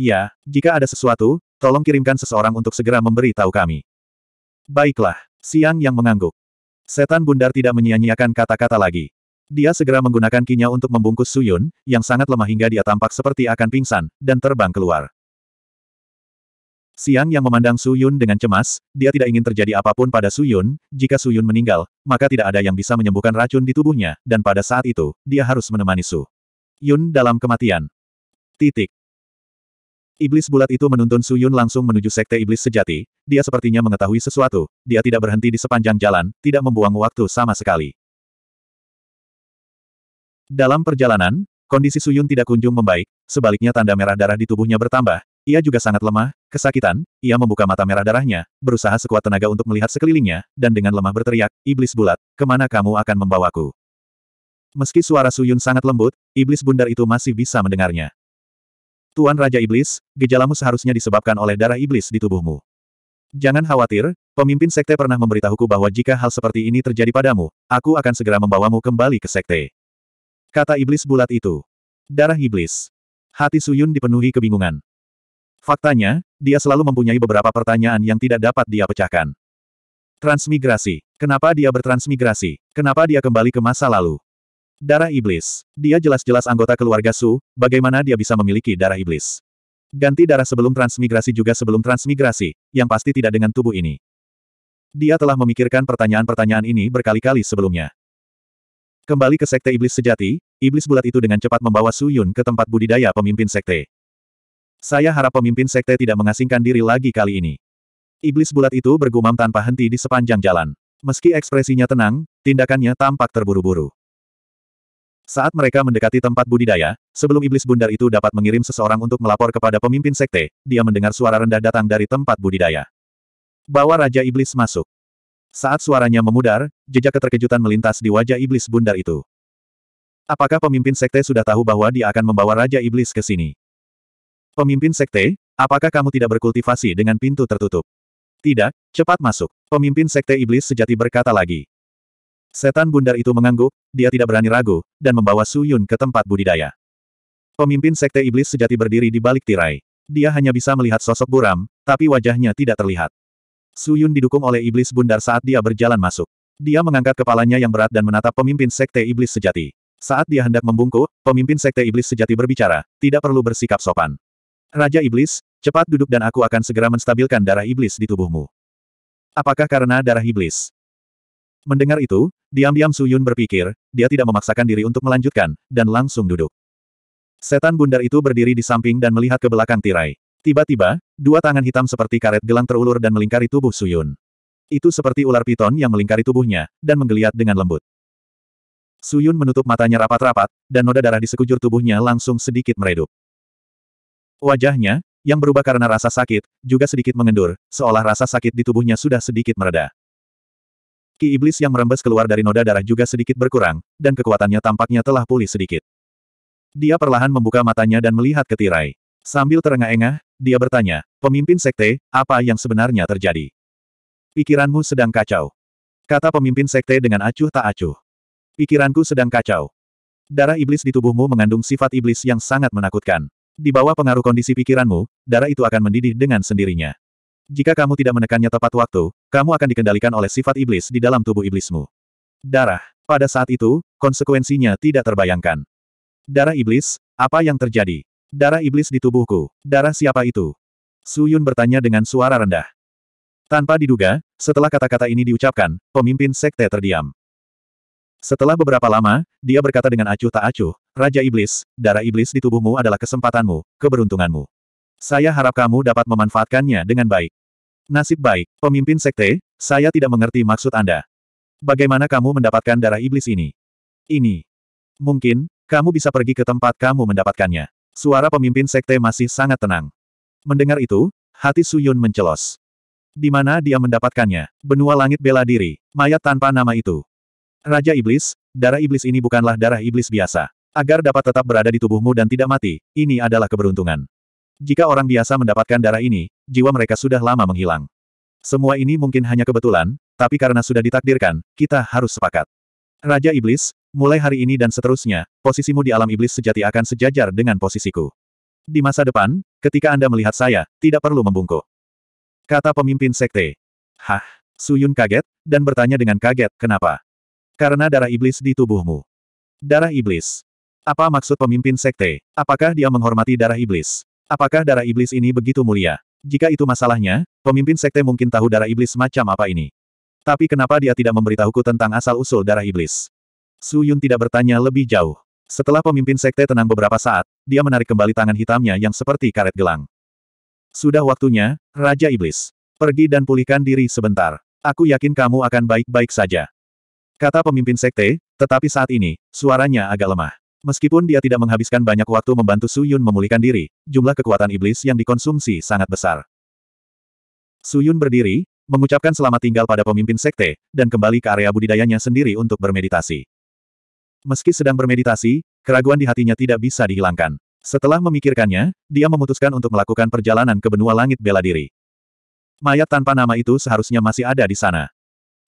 [SPEAKER 1] Iya, jika ada sesuatu, Tolong kirimkan seseorang untuk segera memberi tahu kami. Baiklah, Siang yang mengangguk. Setan bundar tidak menyia-nyiakan kata-kata lagi. Dia segera menggunakan kinya untuk membungkus Suyun, yang sangat lemah hingga dia tampak seperti akan pingsan, dan terbang keluar. Siang yang memandang Suyun dengan cemas, dia tidak ingin terjadi apapun pada Suyun, jika Suyun meninggal, maka tidak ada yang bisa menyembuhkan racun di tubuhnya, dan pada saat itu, dia harus menemani Su. Yun dalam kematian. Titik. Iblis bulat itu menuntun Su Yun langsung menuju sekte iblis sejati, dia sepertinya mengetahui sesuatu, dia tidak berhenti di sepanjang jalan, tidak membuang waktu sama sekali. Dalam perjalanan, kondisi Su Yun tidak kunjung membaik, sebaliknya tanda merah darah di tubuhnya bertambah, ia juga sangat lemah, kesakitan, ia membuka mata merah darahnya, berusaha sekuat tenaga untuk melihat sekelilingnya, dan dengan lemah berteriak, Iblis bulat, kemana kamu akan membawaku? Meski suara Su Yun sangat lembut, iblis bundar itu masih bisa mendengarnya. Tuan Raja Iblis, gejalamu seharusnya disebabkan oleh darah iblis di tubuhmu. Jangan khawatir, pemimpin sekte pernah memberitahuku bahwa jika hal seperti ini terjadi padamu, aku akan segera membawamu kembali ke sekte. Kata iblis bulat itu. Darah iblis. Hati Suyun dipenuhi kebingungan. Faktanya, dia selalu mempunyai beberapa pertanyaan yang tidak dapat dia pecahkan. Transmigrasi. Kenapa dia bertransmigrasi? Kenapa dia kembali ke masa lalu? Darah iblis. Dia jelas-jelas anggota keluarga Su, bagaimana dia bisa memiliki darah iblis? Ganti darah sebelum transmigrasi juga sebelum transmigrasi, yang pasti tidak dengan tubuh ini. Dia telah memikirkan pertanyaan-pertanyaan ini berkali-kali sebelumnya. Kembali ke sekte iblis sejati, iblis bulat itu dengan cepat membawa Su Yun ke tempat budidaya pemimpin sekte. Saya harap pemimpin sekte tidak mengasingkan diri lagi kali ini. Iblis bulat itu bergumam tanpa henti di sepanjang jalan. Meski ekspresinya tenang, tindakannya tampak terburu-buru. Saat mereka mendekati tempat budidaya, sebelum iblis bundar itu dapat mengirim seseorang untuk melapor kepada pemimpin sekte, dia mendengar suara rendah datang dari tempat budidaya. Bawa Raja Iblis masuk. Saat suaranya memudar, jejak keterkejutan melintas di wajah iblis bundar itu. Apakah pemimpin sekte sudah tahu bahwa dia akan membawa Raja Iblis ke sini? Pemimpin sekte, apakah kamu tidak berkultivasi dengan pintu tertutup? Tidak, cepat masuk. Pemimpin sekte iblis sejati berkata lagi. Setan bundar itu mengangguk, dia tidak berani ragu, dan membawa Su Yun ke tempat budidaya. Pemimpin sekte iblis sejati berdiri di balik tirai. Dia hanya bisa melihat sosok buram, tapi wajahnya tidak terlihat. Su Yun didukung oleh iblis bundar saat dia berjalan masuk. Dia mengangkat kepalanya yang berat dan menatap pemimpin sekte iblis sejati. Saat dia hendak membungkuk, pemimpin sekte iblis sejati berbicara, tidak perlu bersikap sopan. Raja Iblis, cepat duduk dan aku akan segera menstabilkan darah iblis di tubuhmu. Apakah karena darah iblis? Mendengar itu, diam-diam Su Yun berpikir, dia tidak memaksakan diri untuk melanjutkan, dan langsung duduk. Setan bundar itu berdiri di samping dan melihat ke belakang tirai. Tiba-tiba, dua tangan hitam seperti karet gelang terulur dan melingkari tubuh Su Yun. Itu seperti ular piton yang melingkari tubuhnya, dan menggeliat dengan lembut. Su Yun menutup matanya rapat-rapat, dan noda darah di sekujur tubuhnya langsung sedikit meredup. Wajahnya, yang berubah karena rasa sakit, juga sedikit mengendur, seolah rasa sakit di tubuhnya sudah sedikit mereda. Ki iblis yang merembes keluar dari noda darah juga sedikit berkurang, dan kekuatannya tampaknya telah pulih sedikit. Dia perlahan membuka matanya dan melihat ke tirai. Sambil terengah-engah, dia bertanya, pemimpin sekte, apa yang sebenarnya terjadi? Pikiranmu sedang kacau. Kata pemimpin sekte dengan acuh tak acuh. Pikiranku sedang kacau. Darah iblis di tubuhmu mengandung sifat iblis yang sangat menakutkan. Di bawah pengaruh kondisi pikiranmu, darah itu akan mendidih dengan sendirinya. Jika kamu tidak menekannya tepat waktu, kamu akan dikendalikan oleh sifat iblis di dalam tubuh iblismu. Darah. Pada saat itu, konsekuensinya tidak terbayangkan. Darah iblis, apa yang terjadi? Darah iblis di tubuhku. Darah siapa itu? Su Yun bertanya dengan suara rendah. Tanpa diduga, setelah kata-kata ini diucapkan, pemimpin sekte terdiam. Setelah beberapa lama, dia berkata dengan acuh tak acuh, Raja Iblis, darah iblis di tubuhmu adalah kesempatanmu, keberuntunganmu. Saya harap kamu dapat memanfaatkannya dengan baik. Nasib baik, pemimpin sekte, saya tidak mengerti maksud Anda. Bagaimana kamu mendapatkan darah iblis ini? Ini. Mungkin, kamu bisa pergi ke tempat kamu mendapatkannya. Suara pemimpin sekte masih sangat tenang. Mendengar itu, hati Suyun mencelos. Di mana dia mendapatkannya? Benua langit bela diri, mayat tanpa nama itu. Raja Iblis, darah iblis ini bukanlah darah iblis biasa. Agar dapat tetap berada di tubuhmu dan tidak mati, ini adalah keberuntungan. Jika orang biasa mendapatkan darah ini, jiwa mereka sudah lama menghilang. Semua ini mungkin hanya kebetulan, tapi karena sudah ditakdirkan, kita harus sepakat. Raja Iblis, mulai hari ini dan seterusnya, posisimu di alam iblis sejati akan sejajar dengan posisiku. Di masa depan, ketika Anda melihat saya, tidak perlu membungkuk. Kata pemimpin sekte. Hah? Suyun kaget, dan bertanya dengan kaget, kenapa? Karena darah iblis di tubuhmu. Darah iblis. Apa maksud pemimpin sekte? Apakah dia menghormati darah iblis? Apakah darah iblis ini begitu mulia? Jika itu masalahnya, pemimpin sekte mungkin tahu darah iblis macam apa ini. Tapi kenapa dia tidak memberitahuku tentang asal-usul darah iblis? Su Yun tidak bertanya lebih jauh. Setelah pemimpin sekte tenang beberapa saat, dia menarik kembali tangan hitamnya yang seperti karet gelang. Sudah waktunya, Raja Iblis. Pergi dan pulihkan diri sebentar. Aku yakin kamu akan baik-baik saja. Kata pemimpin sekte, tetapi saat ini, suaranya agak lemah. Meskipun dia tidak menghabiskan banyak waktu membantu Su Yun memulihkan diri, jumlah kekuatan iblis yang dikonsumsi sangat besar. Su Yun berdiri, mengucapkan selamat tinggal pada pemimpin sekte, dan kembali ke area budidayanya sendiri untuk bermeditasi. Meski sedang bermeditasi, keraguan di hatinya tidak bisa dihilangkan. Setelah memikirkannya, dia memutuskan untuk melakukan perjalanan ke benua langit bela diri. Mayat tanpa nama itu seharusnya masih ada di sana.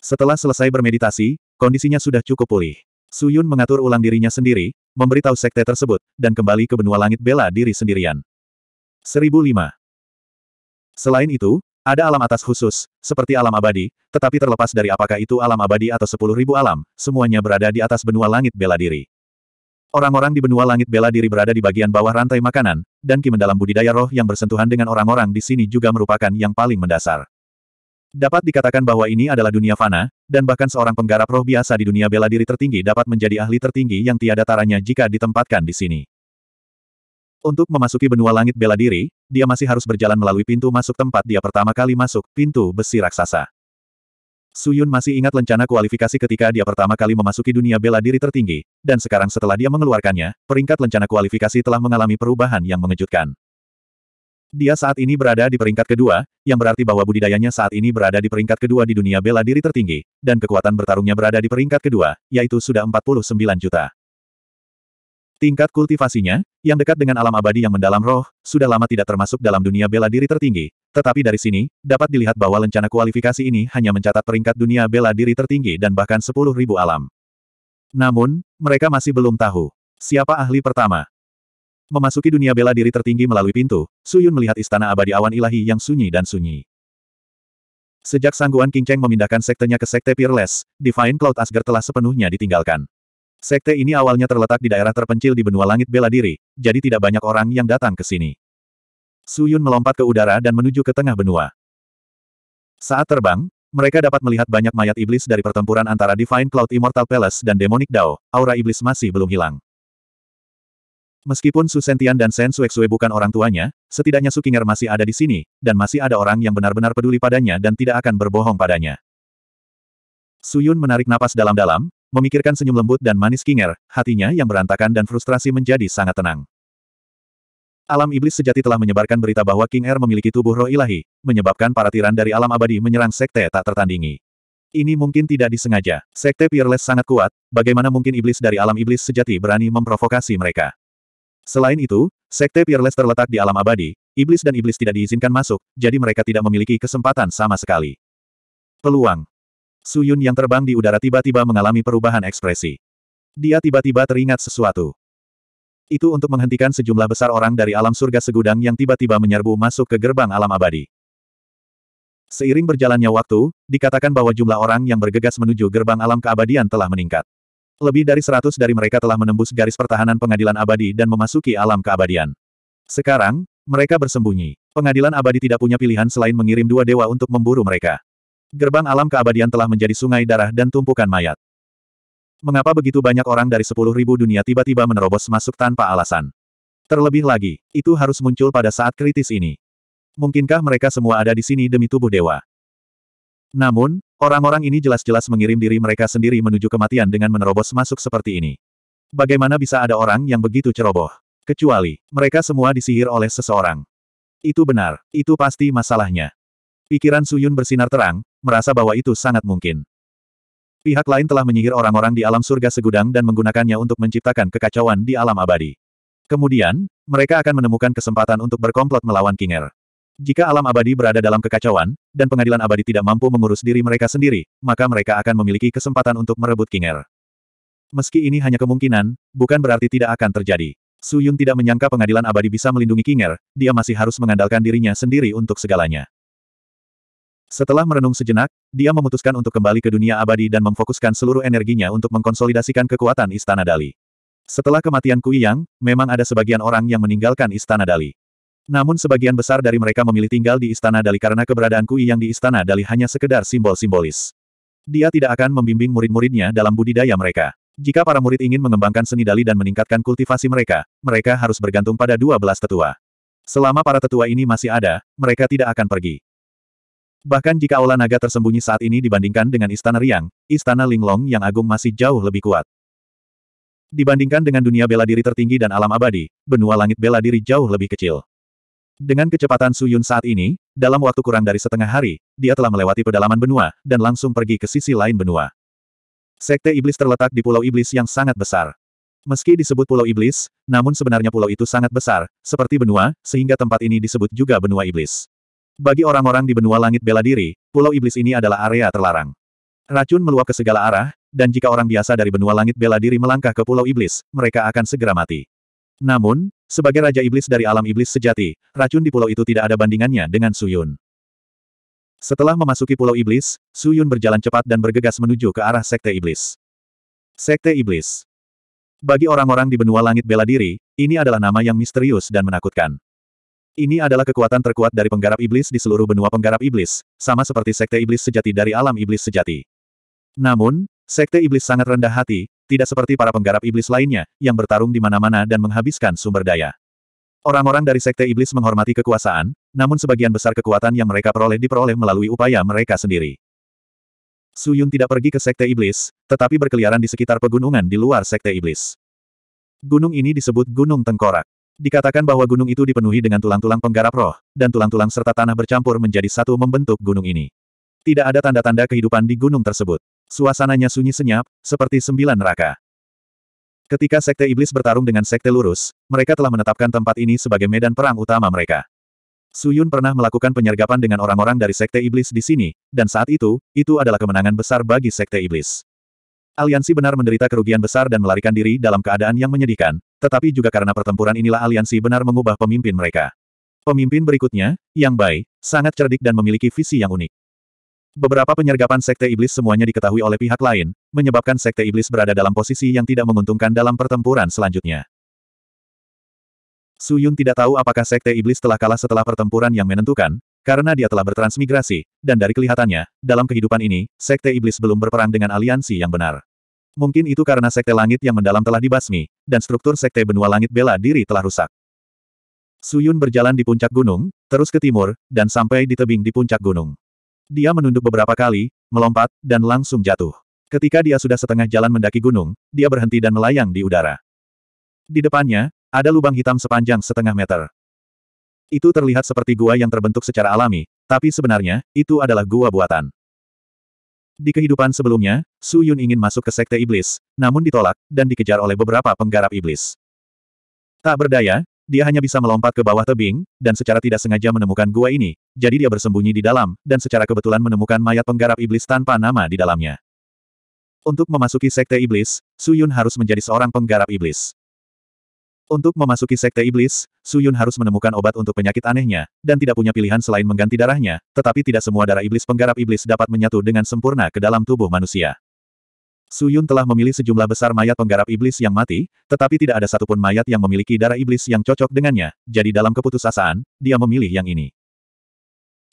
[SPEAKER 1] Setelah selesai bermeditasi, kondisinya sudah cukup pulih. Suyun mengatur ulang dirinya sendiri, memberitahu sekte tersebut, dan kembali ke benua langit bela diri sendirian. 1005. Selain itu, ada alam atas khusus, seperti alam abadi, tetapi terlepas dari apakah itu alam abadi atau 10.000 alam, semuanya berada di atas benua langit bela diri. Orang-orang di benua langit bela diri berada di bagian bawah rantai makanan, dan ki mendalam budidaya roh yang bersentuhan dengan orang-orang di sini juga merupakan yang paling mendasar. Dapat dikatakan bahwa ini adalah dunia fana, dan bahkan seorang penggarap roh biasa di dunia bela diri tertinggi dapat menjadi ahli tertinggi yang tiada taranya jika ditempatkan di sini. Untuk memasuki benua langit bela diri, dia masih harus berjalan melalui pintu masuk tempat dia pertama kali masuk, pintu besi raksasa. Suyun masih ingat lencana kualifikasi ketika dia pertama kali memasuki dunia bela diri tertinggi, dan sekarang setelah dia mengeluarkannya, peringkat lencana kualifikasi telah mengalami perubahan yang mengejutkan. Dia saat ini berada di peringkat kedua, yang berarti bahwa budidayanya saat ini berada di peringkat kedua di dunia bela diri tertinggi, dan kekuatan bertarungnya berada di peringkat kedua, yaitu sudah 49 juta. Tingkat kultivasinya, yang dekat dengan alam abadi yang mendalam roh, sudah lama tidak termasuk dalam dunia bela diri tertinggi. Tetapi dari sini, dapat dilihat bahwa lencana kualifikasi ini hanya mencatat peringkat dunia bela diri tertinggi dan bahkan 10.000 alam. Namun, mereka masih belum tahu siapa ahli pertama. Memasuki dunia bela diri tertinggi melalui pintu, Suyun melihat istana abadi awan ilahi yang sunyi dan sunyi. Sejak sangguan King Cheng memindahkan sektenya ke sekte Peerless, Divine Cloud Asgard telah sepenuhnya ditinggalkan. Sekte ini awalnya terletak di daerah terpencil di benua langit bela diri, jadi tidak banyak orang yang datang ke sini. Suyun melompat ke udara dan menuju ke tengah benua. Saat terbang, mereka dapat melihat banyak mayat iblis dari pertempuran antara Divine Cloud Immortal Palace dan Demonic Dao, aura iblis masih belum hilang. Meskipun Susentian dan Sen Suek Sue bukan orang tuanya, setidaknya Sukinger masih ada di sini, dan masih ada orang yang benar-benar peduli padanya dan tidak akan berbohong padanya. Suyun menarik napas dalam-dalam, memikirkan senyum lembut dan manis Kinger, hatinya yang berantakan dan frustrasi menjadi sangat tenang. Alam iblis sejati telah menyebarkan berita bahwa King Er memiliki tubuh roh ilahi, menyebabkan para tiran dari alam abadi menyerang sekte tak tertandingi. Ini mungkin tidak disengaja. Sekte Peerless sangat kuat, bagaimana mungkin iblis dari alam iblis sejati berani memprovokasi mereka? Selain itu, Sekte Peerless terletak di alam abadi, iblis dan iblis tidak diizinkan masuk, jadi mereka tidak memiliki kesempatan sama sekali. Peluang Su Yun yang terbang di udara tiba-tiba mengalami perubahan ekspresi. Dia tiba-tiba teringat sesuatu. Itu untuk menghentikan sejumlah besar orang dari alam surga segudang yang tiba-tiba menyerbu masuk ke gerbang alam abadi. Seiring berjalannya waktu, dikatakan bahwa jumlah orang yang bergegas menuju gerbang alam keabadian telah meningkat. Lebih dari seratus dari mereka telah menembus garis pertahanan pengadilan abadi dan memasuki alam keabadian. Sekarang, mereka bersembunyi. Pengadilan abadi tidak punya pilihan selain mengirim dua dewa untuk memburu mereka. Gerbang alam keabadian telah menjadi sungai darah dan tumpukan mayat. Mengapa begitu banyak orang dari sepuluh ribu dunia tiba-tiba menerobos masuk tanpa alasan? Terlebih lagi, itu harus muncul pada saat kritis ini. Mungkinkah mereka semua ada di sini demi tubuh dewa? Namun, orang-orang ini jelas-jelas mengirim diri mereka sendiri menuju kematian dengan menerobos masuk seperti ini. Bagaimana bisa ada orang yang begitu ceroboh? Kecuali, mereka semua disihir oleh seseorang. Itu benar, itu pasti masalahnya. Pikiran Suyun bersinar terang, merasa bahwa itu sangat mungkin. Pihak lain telah menyihir orang-orang di alam surga segudang dan menggunakannya untuk menciptakan kekacauan di alam abadi. Kemudian, mereka akan menemukan kesempatan untuk berkomplot melawan Kinger. Jika alam abadi berada dalam kekacauan, dan pengadilan abadi tidak mampu mengurus diri mereka sendiri, maka mereka akan memiliki kesempatan untuk merebut Kinger. Meski ini hanya kemungkinan, bukan berarti tidak akan terjadi. Su Yun tidak menyangka pengadilan abadi bisa melindungi Kinger, dia masih harus mengandalkan dirinya sendiri untuk segalanya. Setelah merenung sejenak, dia memutuskan untuk kembali ke dunia abadi dan memfokuskan seluruh energinya untuk mengkonsolidasikan kekuatan Istana Dali. Setelah kematian Kui Yang, memang ada sebagian orang yang meninggalkan Istana Dali. Namun sebagian besar dari mereka memilih tinggal di Istana Dali karena keberadaan Kui yang di Istana Dali hanya sekedar simbol simbolis. Dia tidak akan membimbing murid-muridnya dalam budidaya mereka. Jika para murid ingin mengembangkan seni Dali dan meningkatkan kultivasi mereka, mereka harus bergantung pada dua belas tetua. Selama para tetua ini masih ada, mereka tidak akan pergi. Bahkan jika Aula Naga tersembunyi saat ini dibandingkan dengan Istana Riang, Istana Linglong yang agung masih jauh lebih kuat. Dibandingkan dengan dunia bela diri tertinggi dan alam abadi, benua langit bela diri jauh lebih kecil. Dengan kecepatan Su Yun saat ini, dalam waktu kurang dari setengah hari, dia telah melewati pedalaman benua, dan langsung pergi ke sisi lain benua. Sekte Iblis terletak di Pulau Iblis yang sangat besar. Meski disebut Pulau Iblis, namun sebenarnya pulau itu sangat besar, seperti benua, sehingga tempat ini disebut juga Benua Iblis. Bagi orang-orang di benua langit bela diri, Pulau Iblis ini adalah area terlarang. Racun meluap ke segala arah, dan jika orang biasa dari benua langit bela diri melangkah ke Pulau Iblis, mereka akan segera mati. Namun, sebagai Raja Iblis dari alam iblis sejati, racun di pulau itu tidak ada bandingannya dengan Suyun. Setelah memasuki pulau iblis, Suyun berjalan cepat dan bergegas menuju ke arah Sekte Iblis. Sekte Iblis Bagi orang-orang di benua langit bela diri, ini adalah nama yang misterius dan menakutkan. Ini adalah kekuatan terkuat dari penggarap iblis di seluruh benua penggarap iblis, sama seperti sekte iblis sejati dari alam iblis sejati. Namun, Sekte iblis sangat rendah hati, tidak seperti para penggarap iblis lainnya, yang bertarung di mana-mana dan menghabiskan sumber daya. Orang-orang dari sekte iblis menghormati kekuasaan, namun sebagian besar kekuatan yang mereka peroleh diperoleh melalui upaya mereka sendiri. Su Yun tidak pergi ke sekte iblis, tetapi berkeliaran di sekitar pegunungan di luar sekte iblis. Gunung ini disebut Gunung Tengkorak. Dikatakan bahwa gunung itu dipenuhi dengan tulang-tulang penggarap roh, dan tulang-tulang serta tanah bercampur menjadi satu membentuk gunung ini. Tidak ada tanda-tanda kehidupan di gunung tersebut. Suasananya sunyi senyap, seperti sembilan neraka. Ketika Sekte Iblis bertarung dengan Sekte Lurus, mereka telah menetapkan tempat ini sebagai medan perang utama mereka. Suyun pernah melakukan penyergapan dengan orang-orang dari Sekte Iblis di sini, dan saat itu, itu adalah kemenangan besar bagi Sekte Iblis. Aliansi benar menderita kerugian besar dan melarikan diri dalam keadaan yang menyedihkan, tetapi juga karena pertempuran inilah aliansi benar mengubah pemimpin mereka. Pemimpin berikutnya, Yang Bai, sangat cerdik dan memiliki visi yang unik. Beberapa penyergapan Sekte Iblis semuanya diketahui oleh pihak lain, menyebabkan Sekte Iblis berada dalam posisi yang tidak menguntungkan dalam pertempuran selanjutnya. Su Yun tidak tahu apakah Sekte Iblis telah kalah setelah pertempuran yang menentukan, karena dia telah bertransmigrasi, dan dari kelihatannya, dalam kehidupan ini, Sekte Iblis belum berperang dengan aliansi yang benar. Mungkin itu karena Sekte Langit yang mendalam telah dibasmi, dan struktur Sekte Benua Langit bela diri telah rusak. Su Yun berjalan di puncak gunung, terus ke timur, dan sampai di tebing di puncak gunung. Dia menunduk beberapa kali, melompat, dan langsung jatuh. Ketika dia sudah setengah jalan mendaki gunung, dia berhenti dan melayang di udara. Di depannya, ada lubang hitam sepanjang setengah meter. Itu terlihat seperti gua yang terbentuk secara alami, tapi sebenarnya, itu adalah gua buatan. Di kehidupan sebelumnya, Su Yun ingin masuk ke sekte iblis, namun ditolak, dan dikejar oleh beberapa penggarap iblis. Tak berdaya, dia hanya bisa melompat ke bawah tebing, dan secara tidak sengaja menemukan gua ini, jadi dia bersembunyi di dalam, dan secara kebetulan menemukan mayat penggarap iblis tanpa nama di dalamnya. Untuk memasuki sekte iblis, Su Yun harus menjadi seorang penggarap iblis. Untuk memasuki sekte iblis, Su Yun harus menemukan obat untuk penyakit anehnya, dan tidak punya pilihan selain mengganti darahnya, tetapi tidak semua darah iblis penggarap iblis dapat menyatu dengan sempurna ke dalam tubuh manusia. Su Yun telah memilih sejumlah besar mayat penggarap iblis yang mati, tetapi tidak ada satupun mayat yang memiliki darah iblis yang cocok dengannya, jadi dalam keputusasaan, dia memilih yang ini.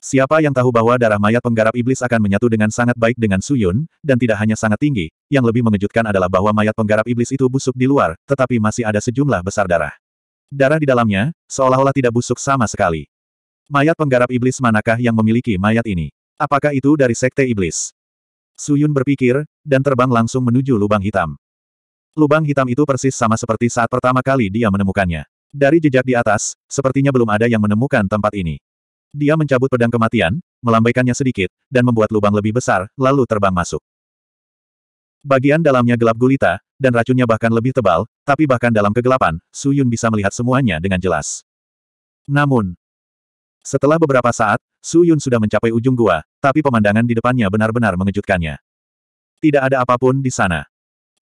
[SPEAKER 1] Siapa yang tahu bahwa darah mayat penggarap iblis akan menyatu dengan sangat baik dengan Su Yun, dan tidak hanya sangat tinggi, yang lebih mengejutkan adalah bahwa mayat penggarap iblis itu busuk di luar, tetapi masih ada sejumlah besar darah. Darah di dalamnya, seolah-olah tidak busuk sama sekali. Mayat penggarap iblis manakah yang memiliki mayat ini? Apakah itu dari Sekte Iblis? Suyun berpikir, dan terbang langsung menuju lubang hitam. Lubang hitam itu persis sama seperti saat pertama kali dia menemukannya. Dari jejak di atas, sepertinya belum ada yang menemukan tempat ini. Dia mencabut pedang kematian, melambaikannya sedikit, dan membuat lubang lebih besar, lalu terbang masuk. Bagian dalamnya gelap gulita, dan racunnya bahkan lebih tebal, tapi bahkan dalam kegelapan, Suyun bisa melihat semuanya dengan jelas. Namun, setelah beberapa saat, Su Yun sudah mencapai ujung gua, tapi pemandangan di depannya benar-benar mengejutkannya. Tidak ada apapun di sana.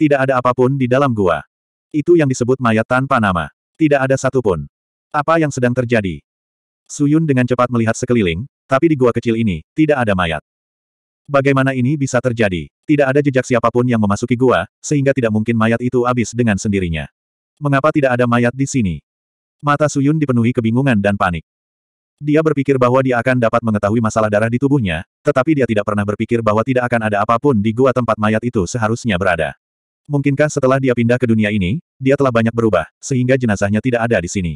[SPEAKER 1] Tidak ada apapun di dalam gua. Itu yang disebut mayat tanpa nama. Tidak ada satupun. Apa yang sedang terjadi? Su Yun dengan cepat melihat sekeliling, tapi di gua kecil ini, tidak ada mayat. Bagaimana ini bisa terjadi? Tidak ada jejak siapapun yang memasuki gua, sehingga tidak mungkin mayat itu habis dengan sendirinya. Mengapa tidak ada mayat di sini? Mata Su Yun dipenuhi kebingungan dan panik. Dia berpikir bahwa dia akan dapat mengetahui masalah darah di tubuhnya, tetapi dia tidak pernah berpikir bahwa tidak akan ada apapun di gua tempat mayat itu seharusnya berada. Mungkinkah setelah dia pindah ke dunia ini, dia telah banyak berubah, sehingga jenazahnya tidak ada di sini?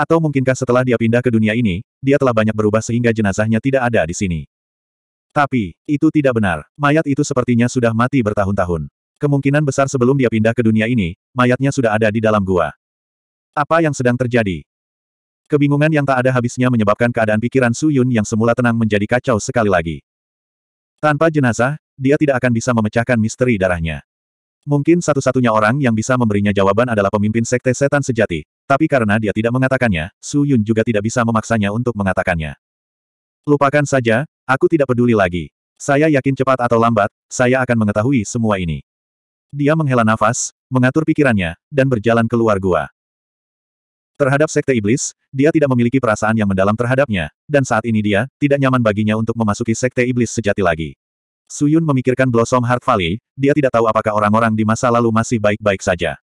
[SPEAKER 1] Atau mungkinkah setelah dia pindah ke dunia ini, dia telah banyak berubah sehingga jenazahnya tidak ada di sini? Tapi, itu tidak benar. Mayat itu sepertinya sudah mati bertahun-tahun. Kemungkinan besar sebelum dia pindah ke dunia ini, mayatnya sudah ada di dalam gua. Apa yang sedang terjadi? Kebingungan yang tak ada habisnya menyebabkan keadaan pikiran Su Yun yang semula tenang menjadi kacau sekali lagi. Tanpa jenazah, dia tidak akan bisa memecahkan misteri darahnya. Mungkin satu-satunya orang yang bisa memberinya jawaban adalah pemimpin sekte setan sejati, tapi karena dia tidak mengatakannya, Su Yun juga tidak bisa memaksanya untuk mengatakannya. Lupakan saja, aku tidak peduli lagi. Saya yakin cepat atau lambat, saya akan mengetahui semua ini. Dia menghela nafas, mengatur pikirannya, dan berjalan keluar gua. Terhadap sekte iblis, dia tidak memiliki perasaan yang mendalam terhadapnya, dan saat ini dia, tidak nyaman baginya untuk memasuki sekte iblis sejati lagi. Suyun memikirkan Blossom Heart Valley, dia tidak tahu apakah orang-orang di masa lalu masih baik-baik saja.